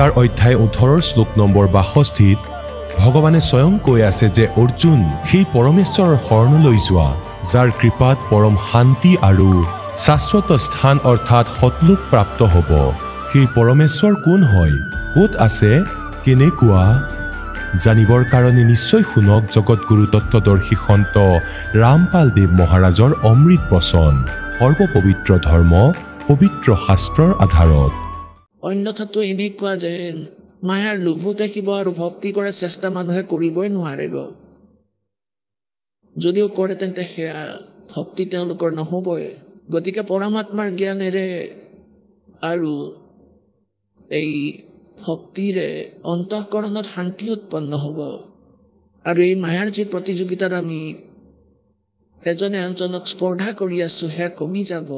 গীতাৰ অধ্যায় ওঠৰৰ শ্লোক নম্বৰ বাষষ্ঠিত ভগৱানে স্বয়ং কৈ আছে যে অৰ্জুন সেই পৰমেশ্বৰৰ শৰণলৈ যোৱা যাৰ কৃপাত পৰম শান্তি আৰু শাশ্বত স্থান অৰ্থাৎ শতলোক প্ৰাপ্ত হ'ব সেই পৰমেশ্বৰ কোন হয় ক'ত আছে কেনেকুৱা জানিবৰ কাৰণে নিশ্চয় শুনক জগতগুৰু তত্বদৰ্শী সন্ত ৰামপাল দেৱ মহাৰাজৰ অমৃত বচন সৰ্ব ধৰ্ম পবিত্ৰ শাস্ত্ৰৰ আধাৰত অন্যথাটো এনেকুৱা যে মায়াৰ লোভো থাকিব আৰু ভক্তি কৰাৰ চেষ্টা মানুহে কৰিবই নোৱাৰিব যদিও কৰে তেন্তে সেয়া ভক্তি তেওঁলোকৰ নহ'বই গতিকে পৰমাত্মাৰ জ্ঞানেৰে আৰু এই ভক্তিৰে অন্তঃকৰণত শান্তি উৎপন্ন হ'ব আৰু এই মায়াৰ যি প্ৰতিযোগিতাত আমি এজনে আনজনক স্পৰ্ধা কৰি আছোঁ সেয়া কমি যাব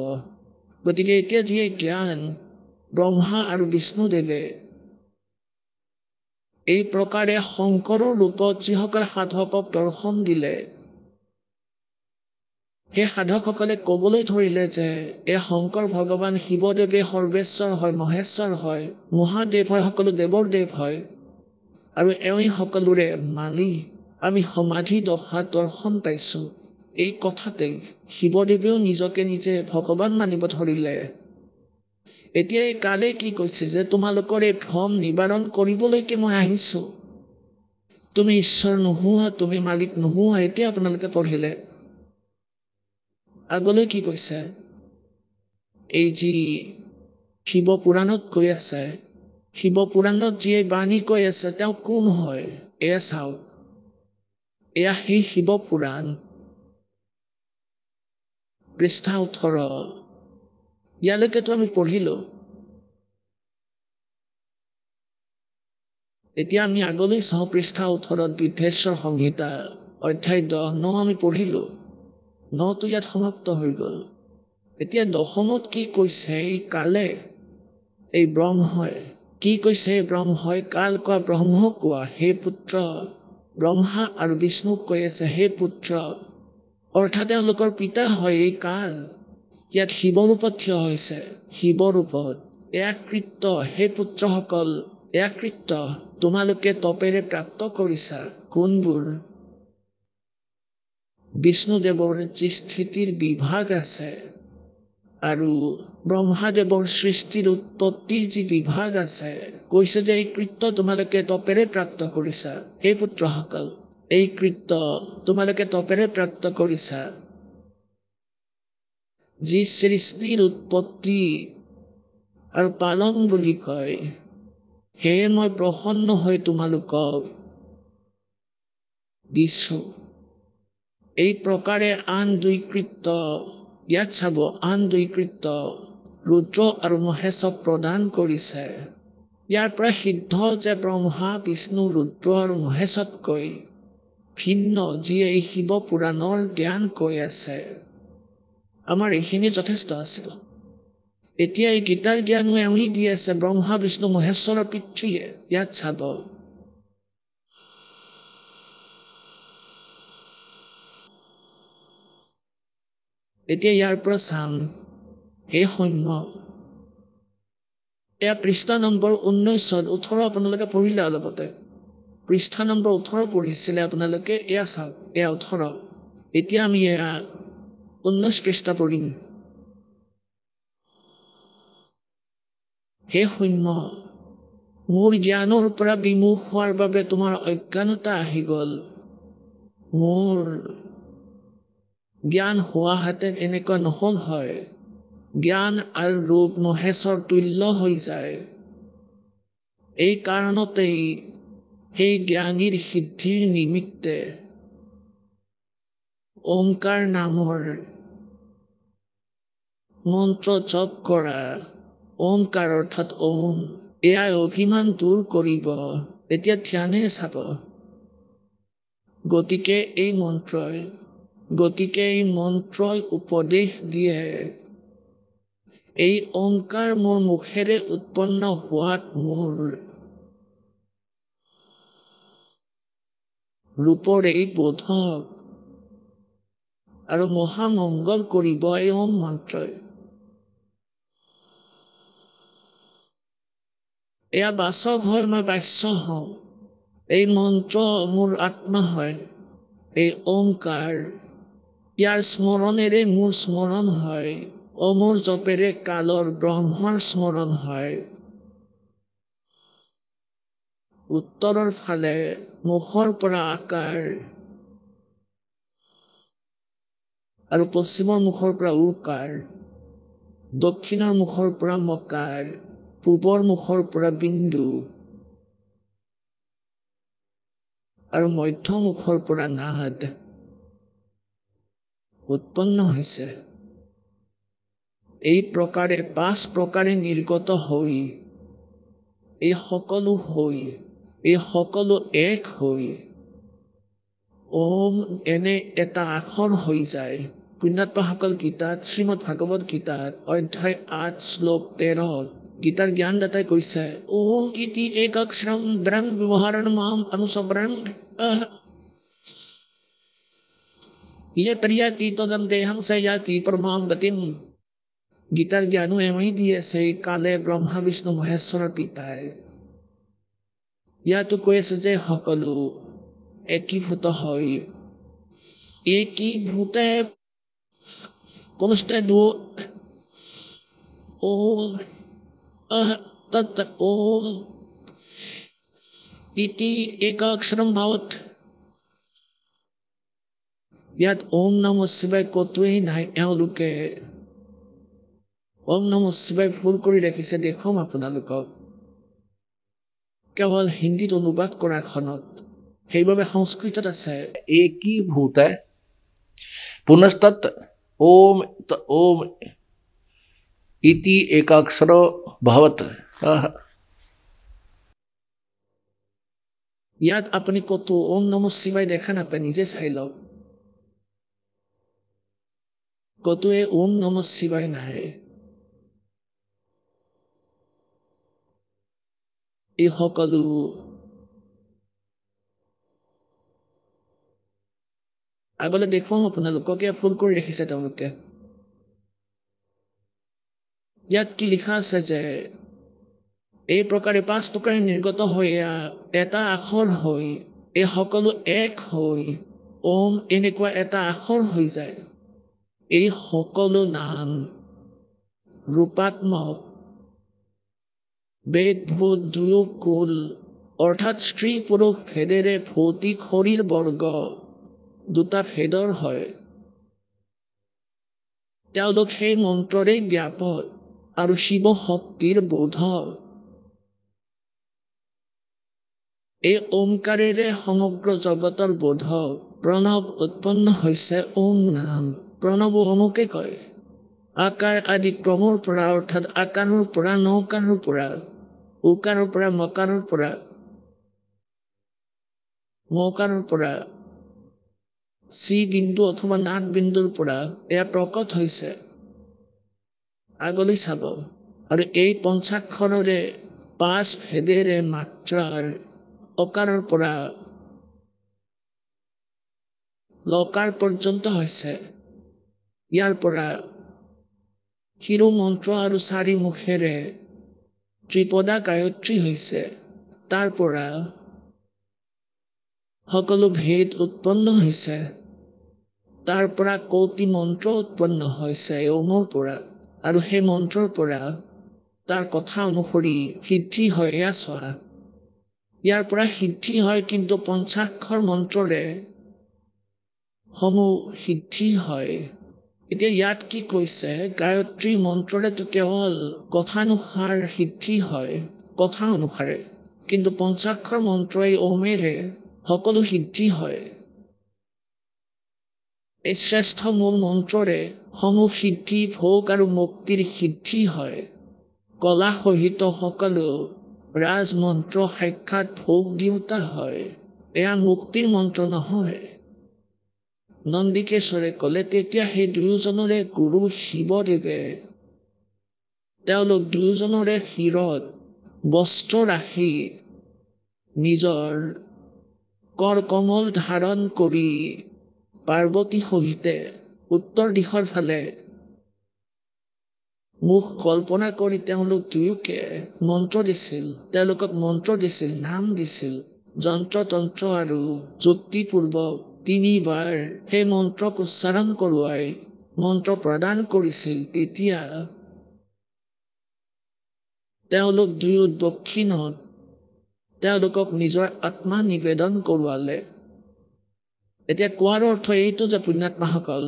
গতিকে এতিয়া যিয়ে জ্ঞান ব্ৰহ্মা আৰু বিষ্ণুদেৱে এই প্ৰকাৰে শংকৰৰ ৰূপত যিসকলে সাধকক দৰ্শন দিলে সেই সাধকসকলে ক'বলৈ ধৰিলে যে এই শংকৰ ভগৱান শিৱদেৱে সৰ্বেশ্বৰ হয় মহেশ্বৰ হয় মহাদেৱ হয় সকলো দেৱৰ দেৱ হয় আৰু এওঁ সকলোৰে মানি আমি সমাধি দশাত দৰ্শন পাইছোঁ এই কথাতে শিৱদেৱেও নিজকে নিজে ভগৱান মানিব ধৰিলে এতিয়া এই কালে কি কৈছে যে তোমালোকৰ এই ভ্ৰম নিবাৰণ কৰিবলৈকে মই আহিছো তুমি ঈশ্বৰ নোহোৱা তুমি মালিক নোহোৱা এতিয়া আপোনালোকে পঢ়িলে আগলৈ কি কৈছে এই যি শিৱ পুৰাণত কৈ আছে শিৱ পুৰাণত যিয়ে বাণী কৈ আছে তেওঁ কোন হয় এয়া চাওক এয়া সেই শিৱ পুৰাণ পৃষ্ঠা ওঠৰ ইয়ালৈকেতো আমি পঢ়িলোঁ এতিয়া আমি আগলৈ চাওঁ পৃষ্ঠা ওঠৰত বিদ্ধেশ্বৰ সংহিতা অধ্যায় দহ ন আমি পঢ়িলোঁ নটো ইয়াত সমাপ্ত হৈ গ'ল এতিয়া দশমত কি কৈছে এই কালে এই ব্ৰহ্মই কি কৈছে এই ব্ৰহ্ম কাল কোৱা ব্ৰহ্ম কোৱা হে পুত্ৰ ব্ৰহ্মা আৰু বিষ্ণুক কৈ আছে হে পুত্ৰ অৰ্থাৎ তেওঁলোকৰ পিতা হয় এই কাল ইয়াত শিৱ ৰূপত থিয় হৈছে শিৱ ৰূপত এয়া কৃত্য হে পুত্ৰসকল এয়া কৃত্য তোমালোকে তপেৰে প্ৰাপ্ত কৰিছা কোনবোৰ বিষ্ণুদেৱৰ যি স্থিতিৰ বিভাগ আছে আৰু ব্ৰহ্মাদেৱৰ সৃষ্টিৰ উৎপত্তিৰ যি বিভাগ আছে কৈছে যে এই কৃত্য তোমালোকে তপেৰে প্ৰাপ্ত কৰিছা এই পুত্ৰসকল এই কৃত্য তোমালোকে তপেৰে প্ৰাপ্ত কৰিছা যি সৃষ্টিৰ উৎপত্তি আৰু পালন বুলি কয় সেয়ে মই প্ৰসন্ন হৈ তোমালোকক দিছো এই প্ৰকাৰে আন দুই কৃত্য ইয়াত চাব আন দুই কৃত্য ৰুদ্ৰ আৰু মহেশক প্ৰদান কৰিছে ইয়াৰ পৰা সিদ্ধ যে ব্ৰহ্মা বিষ্ণু ৰুদ্ৰ আৰু মহেশতকৈ ভিন্ন যিয়ে এই শিৱ পুৰাণৰ জ্ঞান কৈ আছে আমাৰ এইখিনি যথেষ্ট আছিল এতিয়া এই গীতাৰ জ্ঞানো এমি দি আছে ব্ৰহ্মা বিষ্ণু মহেশ্বৰৰ পিতৃয়ে ইয়াত চাব এতিয়া ইয়াৰ পৰা চাম হে সৈন্য এয়া পৃষ্ঠা নম্বৰ ঊনৈছত ওঠৰ আপোনালোকে পঢ়িলে অলপতে পৃষ্ঠা নম্বৰ ওঠৰ পঢ়িছিলে আপোনালোকে এয়া চাওক এয়া ওঠৰ এতিয়া আমি এয়া ঊনৈছ পৃষ্ঠা পঢ়িম সেই শূন্য মোৰ জ্ঞানৰ পৰা বিমুখ হোৱাৰ বাবে তোমাৰ অজ্ঞানতা আহি গ'ল মোৰ জ্ঞান হোৱাহেঁতেন এনেকুৱা নহ'ল হয় জ্ঞান আৰু ৰূপ মহেশ্বৰ তুল্য হৈ যায় এই কাৰণতেই সেই জ্ঞানীৰ সিদ্ধিৰ নিমিত্তে অংকাৰ নামৰ মন্ত্ৰ জপ কৰা অংকাৰ অৰ্থাৎ ওম এয়াই অভিমান দূৰ কৰিব এতিয়া ধ্যানে চাব গতিকে এই মন্ত্ৰই গতিকে এই মন্ত্ৰই উপদেশ দিয়ে এই অংকাৰ মোৰ মুখেৰে উৎপন্ন হোৱাত মোৰ ৰূপৰ এই বোধক আৰু মহামংগল কৰিব এই অং মন্ত্ৰই এয়া বাচক হয় মই বাচ্য হওঁ এই মন্ত্ৰ মোৰ আত্মা হয় এই অংকাৰ ইয়াৰ স্মৰণেৰে মোৰ স্মৰণ হয় অমৰ জপেৰে কালৰ ব্ৰহ্মৰ স্মৰণ হয় উত্তৰৰ ফালে মুখৰ পৰা আকাৰ আৰু পশ্চিমৰ মুখৰ পৰা উকাৰ দক্ষিণৰ মুখৰ পৰা মকাৰ পূবৰ মুখৰ পৰা বিন্দু আৰু মধ্যমুখৰ পৰা নাহাদ উৎপন্ন হৈছে এই প্ৰকাৰে পাঁচ প্ৰকাৰে নিৰ্গত হৈ এই সকলো হৈ এই সকলো এক হৈ ওম এনে এটা আখৰ হৈ যায় পুণ্যাত্মাসকল গীতাত শ্ৰীমদ ভাগৱত গীতাত অধ্যায় আঠ শ্লোক তেৰ गीता ज्ञान दाता है कोई है ओ इति एक अक्षरम द्रंग व्यवहारण माम अनुसमरण ये तरियाती तो दम देहम सहयाति परमाम गतिम गीता ज्ञानो ज्ञानु एवं दिए से काले ब्रह्मा विष्णु महेश्वर पीता है या तो कोई सजे हकलो एक ही भूत है कौन दो ओ तत् ओ इति एकाक्षरं भवत् यत् ओं नम शिवाय कतुए নাই এওঁলোকে ওম নম শিৱাই ফুল কৰি ৰাখিছে দেখুৱাম আপোনালোকক কেৱল হিন্দীত অনুবাদ কৰাখনত সেইবাবে সংস্কৃতত আছে এ কি ভূতে পুনস্তত ওম ওম इति एकाक्षरो भवत ইয়াদ আপনি কত ওম নম শিবায় দেখেন আপনি নিজে চাই লওক কতয়ে ওম নম শিবায় নাহে এই সকলো আগলৈ দেখুৱাওঁ আপোনালোককে ফোন কৰি ৰাখিছে তেওঁলোকে ইয়াত কি লিখা আছে যে এই প্ৰকাৰে পাঁচ প্ৰকাৰে নিৰ্গত হৈ এটা আখৰ হৈ এই সকলো এক হৈ ওম এনেকুৱা এটা আখৰ হৈ যায় এই সকলো নাম ৰূপাত্মক বেদ ভূত দুয়ো কুল অৰ্থাৎ স্ত্ৰী পুৰুষ ভেদেৰে ভৌতি শৰীৰ বৰ্গ দুটা ভেদৰ হয় তেওঁলোক সেই মন্ত্ৰৰে জ্ঞাপন আৰু শিৱ শক্তিৰ বোধ এই ওমকাৰীৰে সমগ্ৰ জগতৰ বোধ প্ৰণৱ উৎপন্ন হৈছে ওম নাম প্ৰণৱ অমুকে কয় আকাৰ আদি ক্ৰমৰ পৰা অৰ্থাৎ আকাৰৰ পৰা নৌকাৰৰ পৰা উকাৰৰ পৰা মকাৰৰ পৰা মকাৰৰ পৰা চি বিন্দু অথবা নাট বিন্দুৰ পৰা এয়া প্ৰকট হৈছে আগলৈ চাব আৰু এই পঞ্চাশখনৰে পাঁচ ভেদেৰে মাত্ৰাৰ অকাৰৰ পৰা লকাৰ পৰ্যন্ত হৈছে ইয়াৰ পৰা শিৰু মন্ত্ৰ আৰু চাৰি মুখেৰে ত্ৰিপদা গায়ত্ৰী হৈছে তাৰ পৰা সকলো ভেদ উৎপন্ন হৈছে তাৰ পৰা কৌতি মন্ত্ৰ উৎপন্ন হৈছে এওমৰ পৰা আৰু সেই মন্ত্ৰৰ পৰা তাৰ কথা অনুসৰি সিদ্ধি হয় এয়া চোৱা ইয়াৰ পৰা সিদ্ধি হয় কিন্তু পঞ্চাক্ষৰ মন্ত্ৰৰে সমূহ সিদ্ধি হয় এতিয়া ইয়াত কি কৈছে গায়ত্ৰী মন্ত্ৰৰেতো কেৱল কথানুসাৰ সিদ্ধি হয় কথা অনুসাৰে কিন্তু পঞ্চাক্ষৰ মন্ত্ৰ এই অমেৰে সকলো সিদ্ধি হয় শ্ৰেষ্ঠ মূল মন্ত্ৰৰে সমূহ সিদ্ধি ভোগ আৰু মুক্তিৰ সিদ্ধি হয় কলা সহিত সকলো ৰাজ মন্ত্ৰ সাক্ষাৎ ভোগ দিওঁতা হয় এয়া মুক্তিৰ মন্ত্ৰ নহয় নন্দিকেশ্বৰে ক'লে তেতিয়া সেই দুয়োজনৰে গুৰু শিৱদেৱে তেওঁলোক দুয়োজনৰে শিৰত বস্ত্ৰ ৰাখি নিজৰ কৰ কমল ধাৰণ কৰি পাৰ্বতী সহিতে উত্তৰ দিশৰ ফালে মুখ কল্পনা কৰি তেওঁলোক দুয়োকে মন্ত্ৰ দিছিল তেওঁলোকক মন্ত্ৰ দিছিল নাম দিছিল যন্ত্ৰ তন্ত্ৰ আৰু যুক্তিপূৰ্বক তিনিবাৰ সেই মন্ত্ৰক উচ্চাৰণ কৰোৱাই মন্ত্ৰ প্ৰদান কৰিছিল তেতিয়া তেওঁলোক দুয়ো দক্ষিণত তেওঁলোকক নিজৰ আত্মা নিবেদন কৰোৱালে এতিয়া কোৱাৰ অৰ্থ এইটো যে পুণ্যাত্মাসকল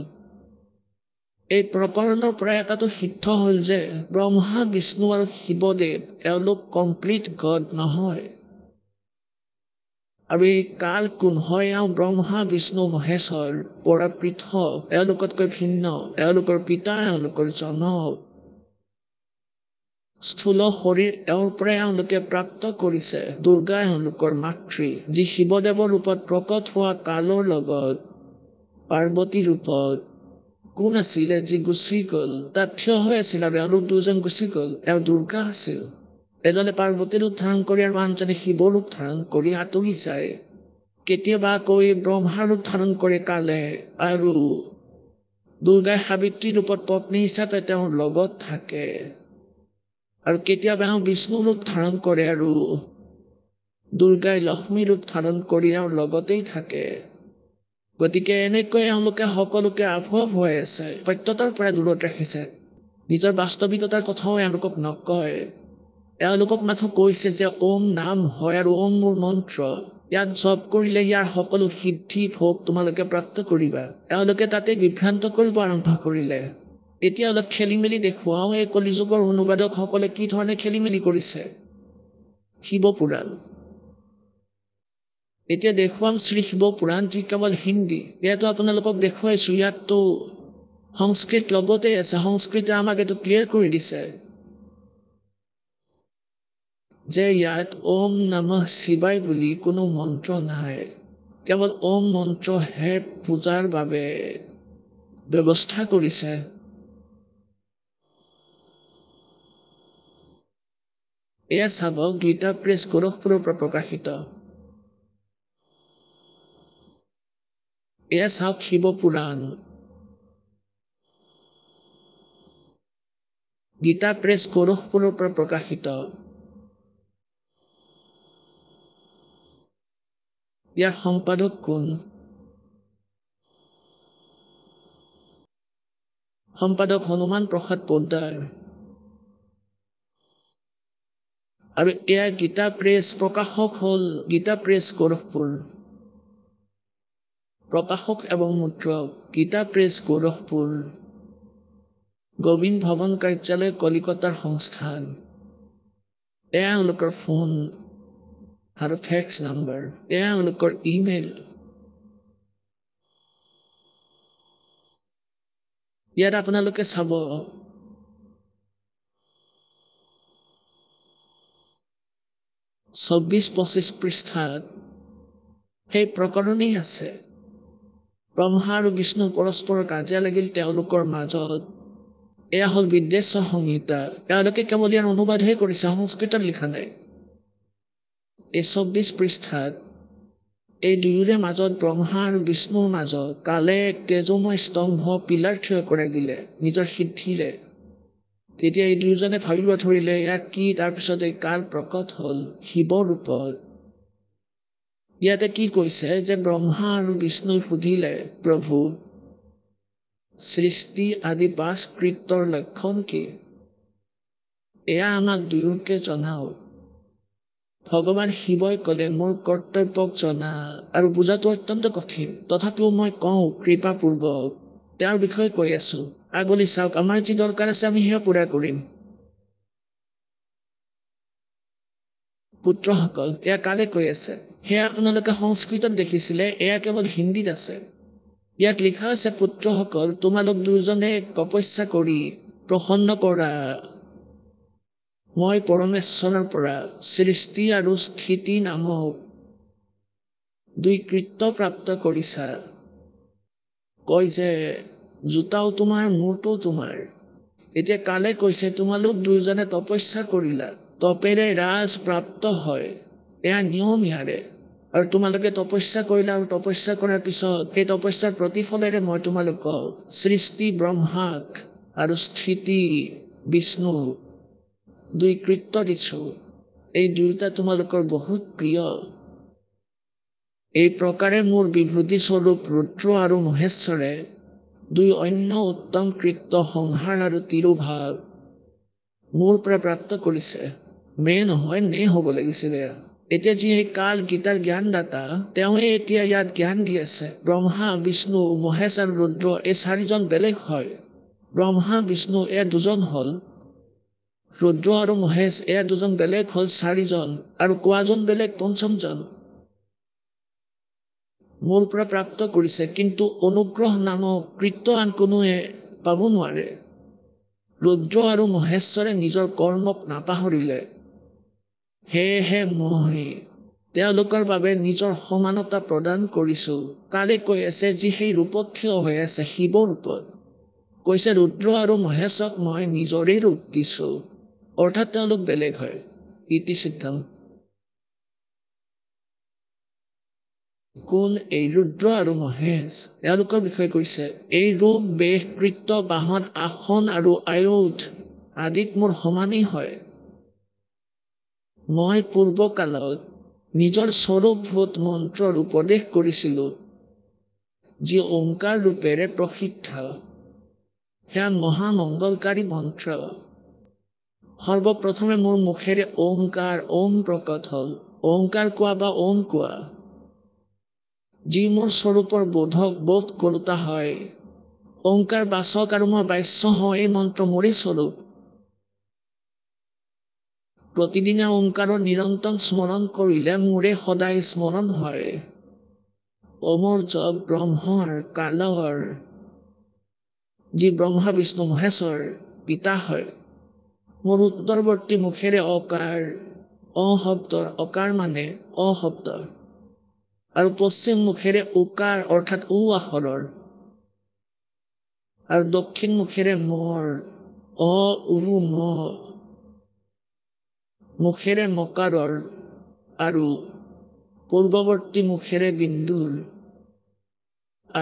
এই প্ৰকৰণৰ পৰা এটাটো সিদ্ধ হ'ল যে ব্ৰহ্মা বিষ্ণু আৰু শিৱদেৱ এওঁলোক কমপ্লিট গড নহয় আৰু এই কাল কোন হয় আৰু ব্ৰহ্মা বিষ্ণু মহেশ্বৰ পৰা পৃথক এওঁলোকতকৈ ভিন্ন এওঁলোকৰ পিতা এওঁলোকৰ জনক স্থূল শৰীৰ এওঁৰ পৰাই এওঁলোকে প্ৰাপ্ত কৰিছে দুৰ্গা এওঁলোকৰ মাতৃ যি শিৱদেৱৰ ৰূপত প্ৰকট হোৱা কালৰ লগত পাৰ্বতী ৰূপত কোন আছিলে যি গুচি গ'ল তাত থিয় হৈ আছিল আৰু এওঁলোক দুজন গুচি গ'ল এওঁ দুৰ্গা আছিল এজনে পাৰ্বতী ৰূপ ধাৰণ কৰি আৰু আনজনে শিৱ ৰূপ ধাৰণ কৰি আঁতৰি যায় কেতিয়াবা কৈ ব্ৰহ্মাৰ ৰূপ ধাৰণ কৰে কালে আৰু দুৰ্গাই সাৱিত্ৰী ৰূপত পত্নী হিচাপে তেওঁৰ লগত থাকে আৰু কেতিয়াবা এওঁ বিষ্ণু ৰূপ ধাৰণ কৰে আৰু দুৰ্গাই লক্ষ্মী ৰূপ ধাৰণ কৰি এওঁ লগতেই থাকে গতিকে এনেকৈ এওঁলোকে সকলোকে আভৱ হৈ আছে সত্যতাৰ পৰা দূৰত ৰাখিছে নিজৰ বাস্তৱিকতাৰ কথাও এওঁলোকক নকয় এওঁলোকক মাথো কৈছে যে ওম নাম হয় আৰু ওম মোৰ মন্ত্ৰ ইয়াত জপ কৰিলে ইয়াৰ সকলো সিদ্ধি ভোগ তোমালোকে প্ৰাপ্ত কৰিবা এওঁলোকে তাতে বিভ্ৰান্ত কৰিব আৰম্ভ কৰিলে এতিয়া অলপ খেলি মেলি দেখুৱাওঁ এই কলিযুগৰ অনুবাদকসকলে কি ধৰণে খেলি মেলি কৰিছে শিৱপুৰাণ এতিয়া দেখুৱাম শ্ৰী শিৱপুৰাণ যি কেৱল হিন্দী ইয়াতো আপোনালোকক দেখুৱাইছো ইয়াততো সংস্কৃত লগতে আছে সংস্কৃতে আমাক এইটো ক্লিয়াৰ কৰি দিছে যে ইয়াত ওম নাম শিৱাই বুলি কোনো মন্ত্ৰ নাই কেৱল ওম মন্ত্ৰহে পূজাৰ বাবে ব্যৱস্থা কৰিছে এয়া চাবক দুয়োটা প্ৰেছ গোৰখপুৰৰ পৰা প্ৰকাশিত এয়া চাওক শিৱপুৰাণত গীতা প্ৰেছ গোৰখপুৰৰ পৰা প্ৰকাশিত ইয়াৰ সম্পাদক কোন সম্পাদক হনুমান প্ৰসাদ পোদ্দাৰ আৰু এয়া গীতা প্ৰেছ প্ৰকাশক হ'ল গীতা প্ৰেছ গৌৰখপুৰ প্ৰকাশক এবং মুদ্ৰক গীতা প্ৰেছ গৌৰখপুৰ গোবিন্দ ভৱন কাৰ্যালয় কলিকতাৰ সংস্থান এয়া এওঁলোকৰ ফোন আৰু ফেক্স নাম্বাৰ এয়া এওঁলোকৰ ইমেইল ইয়াত আপোনালোকে চাব চৌব্বিছ পঁচিছ পৃষ্ঠাত সেই প্ৰকৰণেই আছে ব্ৰহ্মা আৰু বিষ্ণু পৰস্পৰ কাজিয়া লাগিল তেওঁলোকৰ মাজত এয়া হ'ল বিদ্বেষ সংহিতা তেওঁলোকে কেৱল ইয়াৰ অনুবাদহে কৰিছে সংস্কৃতত লিখা নাই এই চৌব্বিছ পৃষ্ঠাত এই দুয়োৰে মাজত ব্ৰহ্মা আৰু বিষ্ণুৰ মাজত কালে তেজোময় স্তম্ভ পিলাৰ থিয় কৰাই দিলে নিজৰ সিদ্ধিৰে তেতিয়া এই দুয়োজনে ভাবিব ধৰিলে এয়া কি তাৰপিছতে কাল প্ৰকট হ'ল শিৱ ৰূপত ইয়াতে কি কৈছে যে ব্ৰহ্মা আৰু বিষ্ণুই সুধিলে প্ৰভু সৃষ্টি আদি পাঁচ কৃত্যৰ লক্ষণ কি এয়া আমাক দুয়োকে জনাওঁ ভগৱান শিৱই ক'লে মোৰ কৰ্তব্যক জনা আৰু বুজাটো অত্যন্ত কঠিন তথাপিও মই কওঁ কৃপাপূৰ্বক তেওঁৰ বিষয়ে কৈ আছোঁ আগলি চাওক আমাৰ যি দৰকাৰ আছে আমি সেয়া পূৰা কৰিম পুত্ৰসকল এয়া কাৰে কৈ আছে সেয়া আপোনালোকে সংস্কৃতত দেখিছিলে এয়া কেৱল হিন্দীত আছে ইয়াত লিখা আছে পুত্ৰসকল তোমালোক দুজনে তপস্যা কৰি প্ৰসন্ন কৰা মই পৰমেশ্বৰৰ পৰা সৃষ্টি আৰু স্থিতি নামক দুই কৃত্য প্ৰাপ্ত কৰিছা কয় যে জোতাও তোমাৰ মূৰটো তোমাৰ এতিয়া কালে কৈছে তোমালোক দুয়োজনে তপস্যা কৰিলা তপেৰে ৰাজ প্ৰাপ্ত হয় এয়া নিয়ম ইয়াৰে আৰু তোমালোকে তপস্যা কৰিলা আৰু তপস্যা কৰাৰ পিছত সেই তপস্যাৰ প্ৰতিফলেৰে মই তোমালোকক সৃষ্টি ব্ৰহ্মাক আৰু স্থিতি বিষ্ণু দুই কৃত্য দিছো এই দুয়োটা তোমালোকৰ বহুত প্ৰিয় এই প্ৰকাৰে মোৰ বিভূতিস্বৰূপ ৰুদ্ৰ আৰু মহেশ্বৰে দুই অন্য উত্তম কৃত্য সংহাৰ আৰু তিৰুভাৱ মোৰ পৰা প্ৰাপ্ত কৰিছে মে নহয় নে হ'ব লাগিছিলে এতিয়া যি সেই কাল গীতাৰ জ্ঞানদাতা তেওঁ এতিয়া ইয়াত জ্ঞান দি আছে ব্ৰহ্মা বিষ্ণু মহেশ আৰু ৰুদ্ৰ এই চাৰিজন বেলেগ হয় ব্ৰহ্মা বিষ্ণু এয়া দুজন হ'ল ৰুদ্ৰ আৰু মহেশ এয়া দুজন বেলেগ হ'ল চাৰিজন আৰু কোৱাজন বেলেগ পঞ্চমজন মোৰ পৰা প্ৰাপ্ত কৰিছে কিন্তু অনুগ্ৰহ নামৰ কৃত্য আন কোনোৱে পাব নোৱাৰে ৰুদ্ৰ আৰু মহেশ্বৰে নিজৰ কৰ্মক নাপাহৰিলে সেয়েহে মই তেওঁলোকৰ বাবে নিজৰ সমানতা প্ৰদান কৰিছোঁ তাৰে কৈ আছে যি সেই ৰূপত থিয় হৈ আছে শিৱ ৰূপত কৈছে ৰুদ্ৰ আৰু মহেশক মই নিজৰেই ৰূপ দিছোঁ অৰ্থাৎ তেওঁলোক বেলেগ হয় ইতি সিদ্ধান্ত কোন এই ৰুদ্ৰ আৰু মহেশ তেওঁলোকৰ বিষয়ে কৈছে এই ৰূপ বেশ কৃত্য বাহন আসন আৰু আয়ুধ আদিত মোৰ সমানেই হয় মই পূৰ্বকালত নিজৰ স্বৰূপভূত মন্ত্ৰৰ উপদেশ কৰিছিলোঁ যি অংকাৰ ৰূপেৰে প্ৰসিদ্ধ সেয়া মহামংগলকাৰী মন্ত্ৰ সৰ্বপ্ৰথমে মোৰ মুখেৰে অংকাৰ ওম প্ৰকট হ'ল ওংকাৰ কোৱা বা ওম কোৱা যি মোৰ স্বৰূপৰ বোধক বোধ কৰোতা হয় অংকাৰ বাচক আৰু মই বাচ্য হওঁ এই মন্ত্ৰ মোৰে স্বৰূপ প্ৰতিদিনে অংকাৰৰ নিৰন্তৰ স্মৰণ কৰিলে মোৰে সদায় স্মৰণ হয় অমৰ জগ ব্ৰহ্মৰ কালৰ যি ব্ৰহ্মা বিষ্ণু মহেশ্বৰ পিতা হয় মোৰ উত্তৰৱৰ্তী মুখেৰে অকাৰ অশব্দৰ অকাৰ মানে অশব্দৰ আৰু পশ্চিম মুখেৰে উকাৰ অৰ্থাৎ উ আখৰৰ আৰু দক্ষিণ মুখেৰে মৰ অ ম মুখেৰে মকাৰৰ আৰু পূৰ্ৱৱৰ্তী মুখেৰে বিন্দুৰ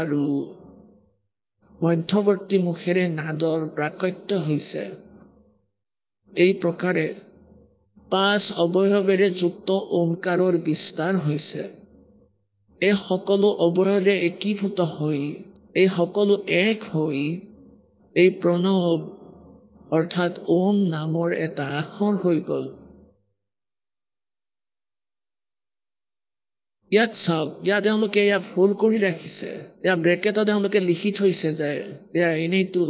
আৰু মধ্যৱৰ্তী মুখেৰে নাদৰ প্ৰাকত্য হৈছে এই প্ৰকাৰে পাঁচ অৱয়ৱেৰে যুক্ত ওমকাৰৰ বিস্তাৰ হৈছে এই সকলো অৱৰাধে একীভূত হৈ এই সকলো এক হৈ এই প্ৰণৱ অৰ্থাৎ ওম নামৰ এটা আখৰ হৈ গ'ল ইয়াত চাওক ইয়াত তেওঁলোকে ইয়াক ভুল কৰি ৰাখিছে ইয়াত ব্ৰেকেটত তেওঁলোকে লিখি থৈছে যে এয়া এনেইতো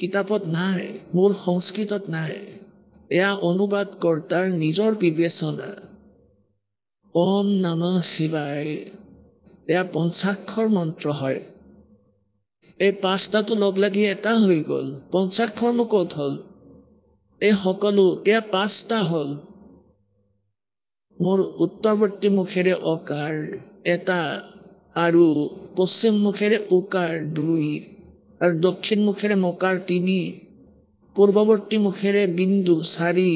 কিতাপত নাই মূল সংস্কৃতত নাই এয়া অনুবাদকৰ্তাৰ নিজৰ বিবেচনা ওম নাম শিৱাই এয়া পঞ্চাক্ষৰ মন্ত্ৰ হয় এই পাঁচটাটো লগ লাগি এটা হৈ গ'ল পঞ্চাক্ষৰনো ক'ত হ'ল এই সকলো এয়া পাঁচটা হ'ল মোৰ উত্তৰৱৰ্তী মুখেৰে অকাৰ এটা আৰু পশ্চিম মুখেৰে উকাৰ দুই আৰু দক্ষিণ মুখেৰে মকাৰ তিনি পূৰ্ৱৱৰ্তী মুখেৰে বিন্দু চাৰি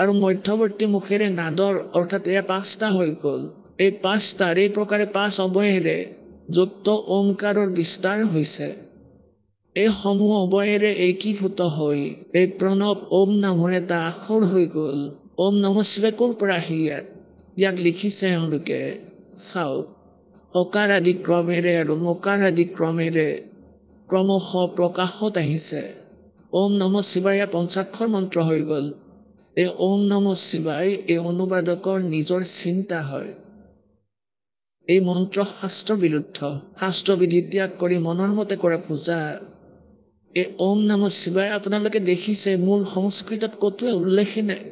আৰু মধ্যৱৰ্তী মুখেৰে নাদৰ অৰ্থাৎ এয়া পাঁচটা হৈ গ'ল এই পাঁচটাৰ এই প্ৰকাৰে পাঁচ অৱয়েৰে যুক্ত ওংকাৰৰ বিস্তাৰ হৈছে এই সমূহ অৱয়েৰে একীভূত হৈ এই প্ৰণৱ ওম নামৰ এটা আখৰ হৈ গ'ল ওম নম শ্বেকৰ পৰা আহি ইয়াত ইয়াক লিখিছে এওঁলোকে চাওক অকাৰ আদি ক্ৰমেৰে আৰু মকাৰ আদি ক্ৰমেৰে ক্ৰমশ প্ৰকাশত আহিছে ওম নম শিৱাই ইয়াৰ পঞ্চাক্ষৰ মন্ত্ৰ হৈ গ'ল এই ওম নম শিৱাই এই অনুবাদকৰ নিজৰ চিন্তা হয় এই মন্ত্ৰ শাস্ত্ৰ বিৰুদ্ধ শাস্ত্ৰবিধি ত্যাগ কৰি মনৰ মতে কৰা পূজা এই ওম নামৰ শিৱাই আপোনালোকে দেখিছে মূল সংস্কৃতত ক'তোৱে উল্লেখে নাই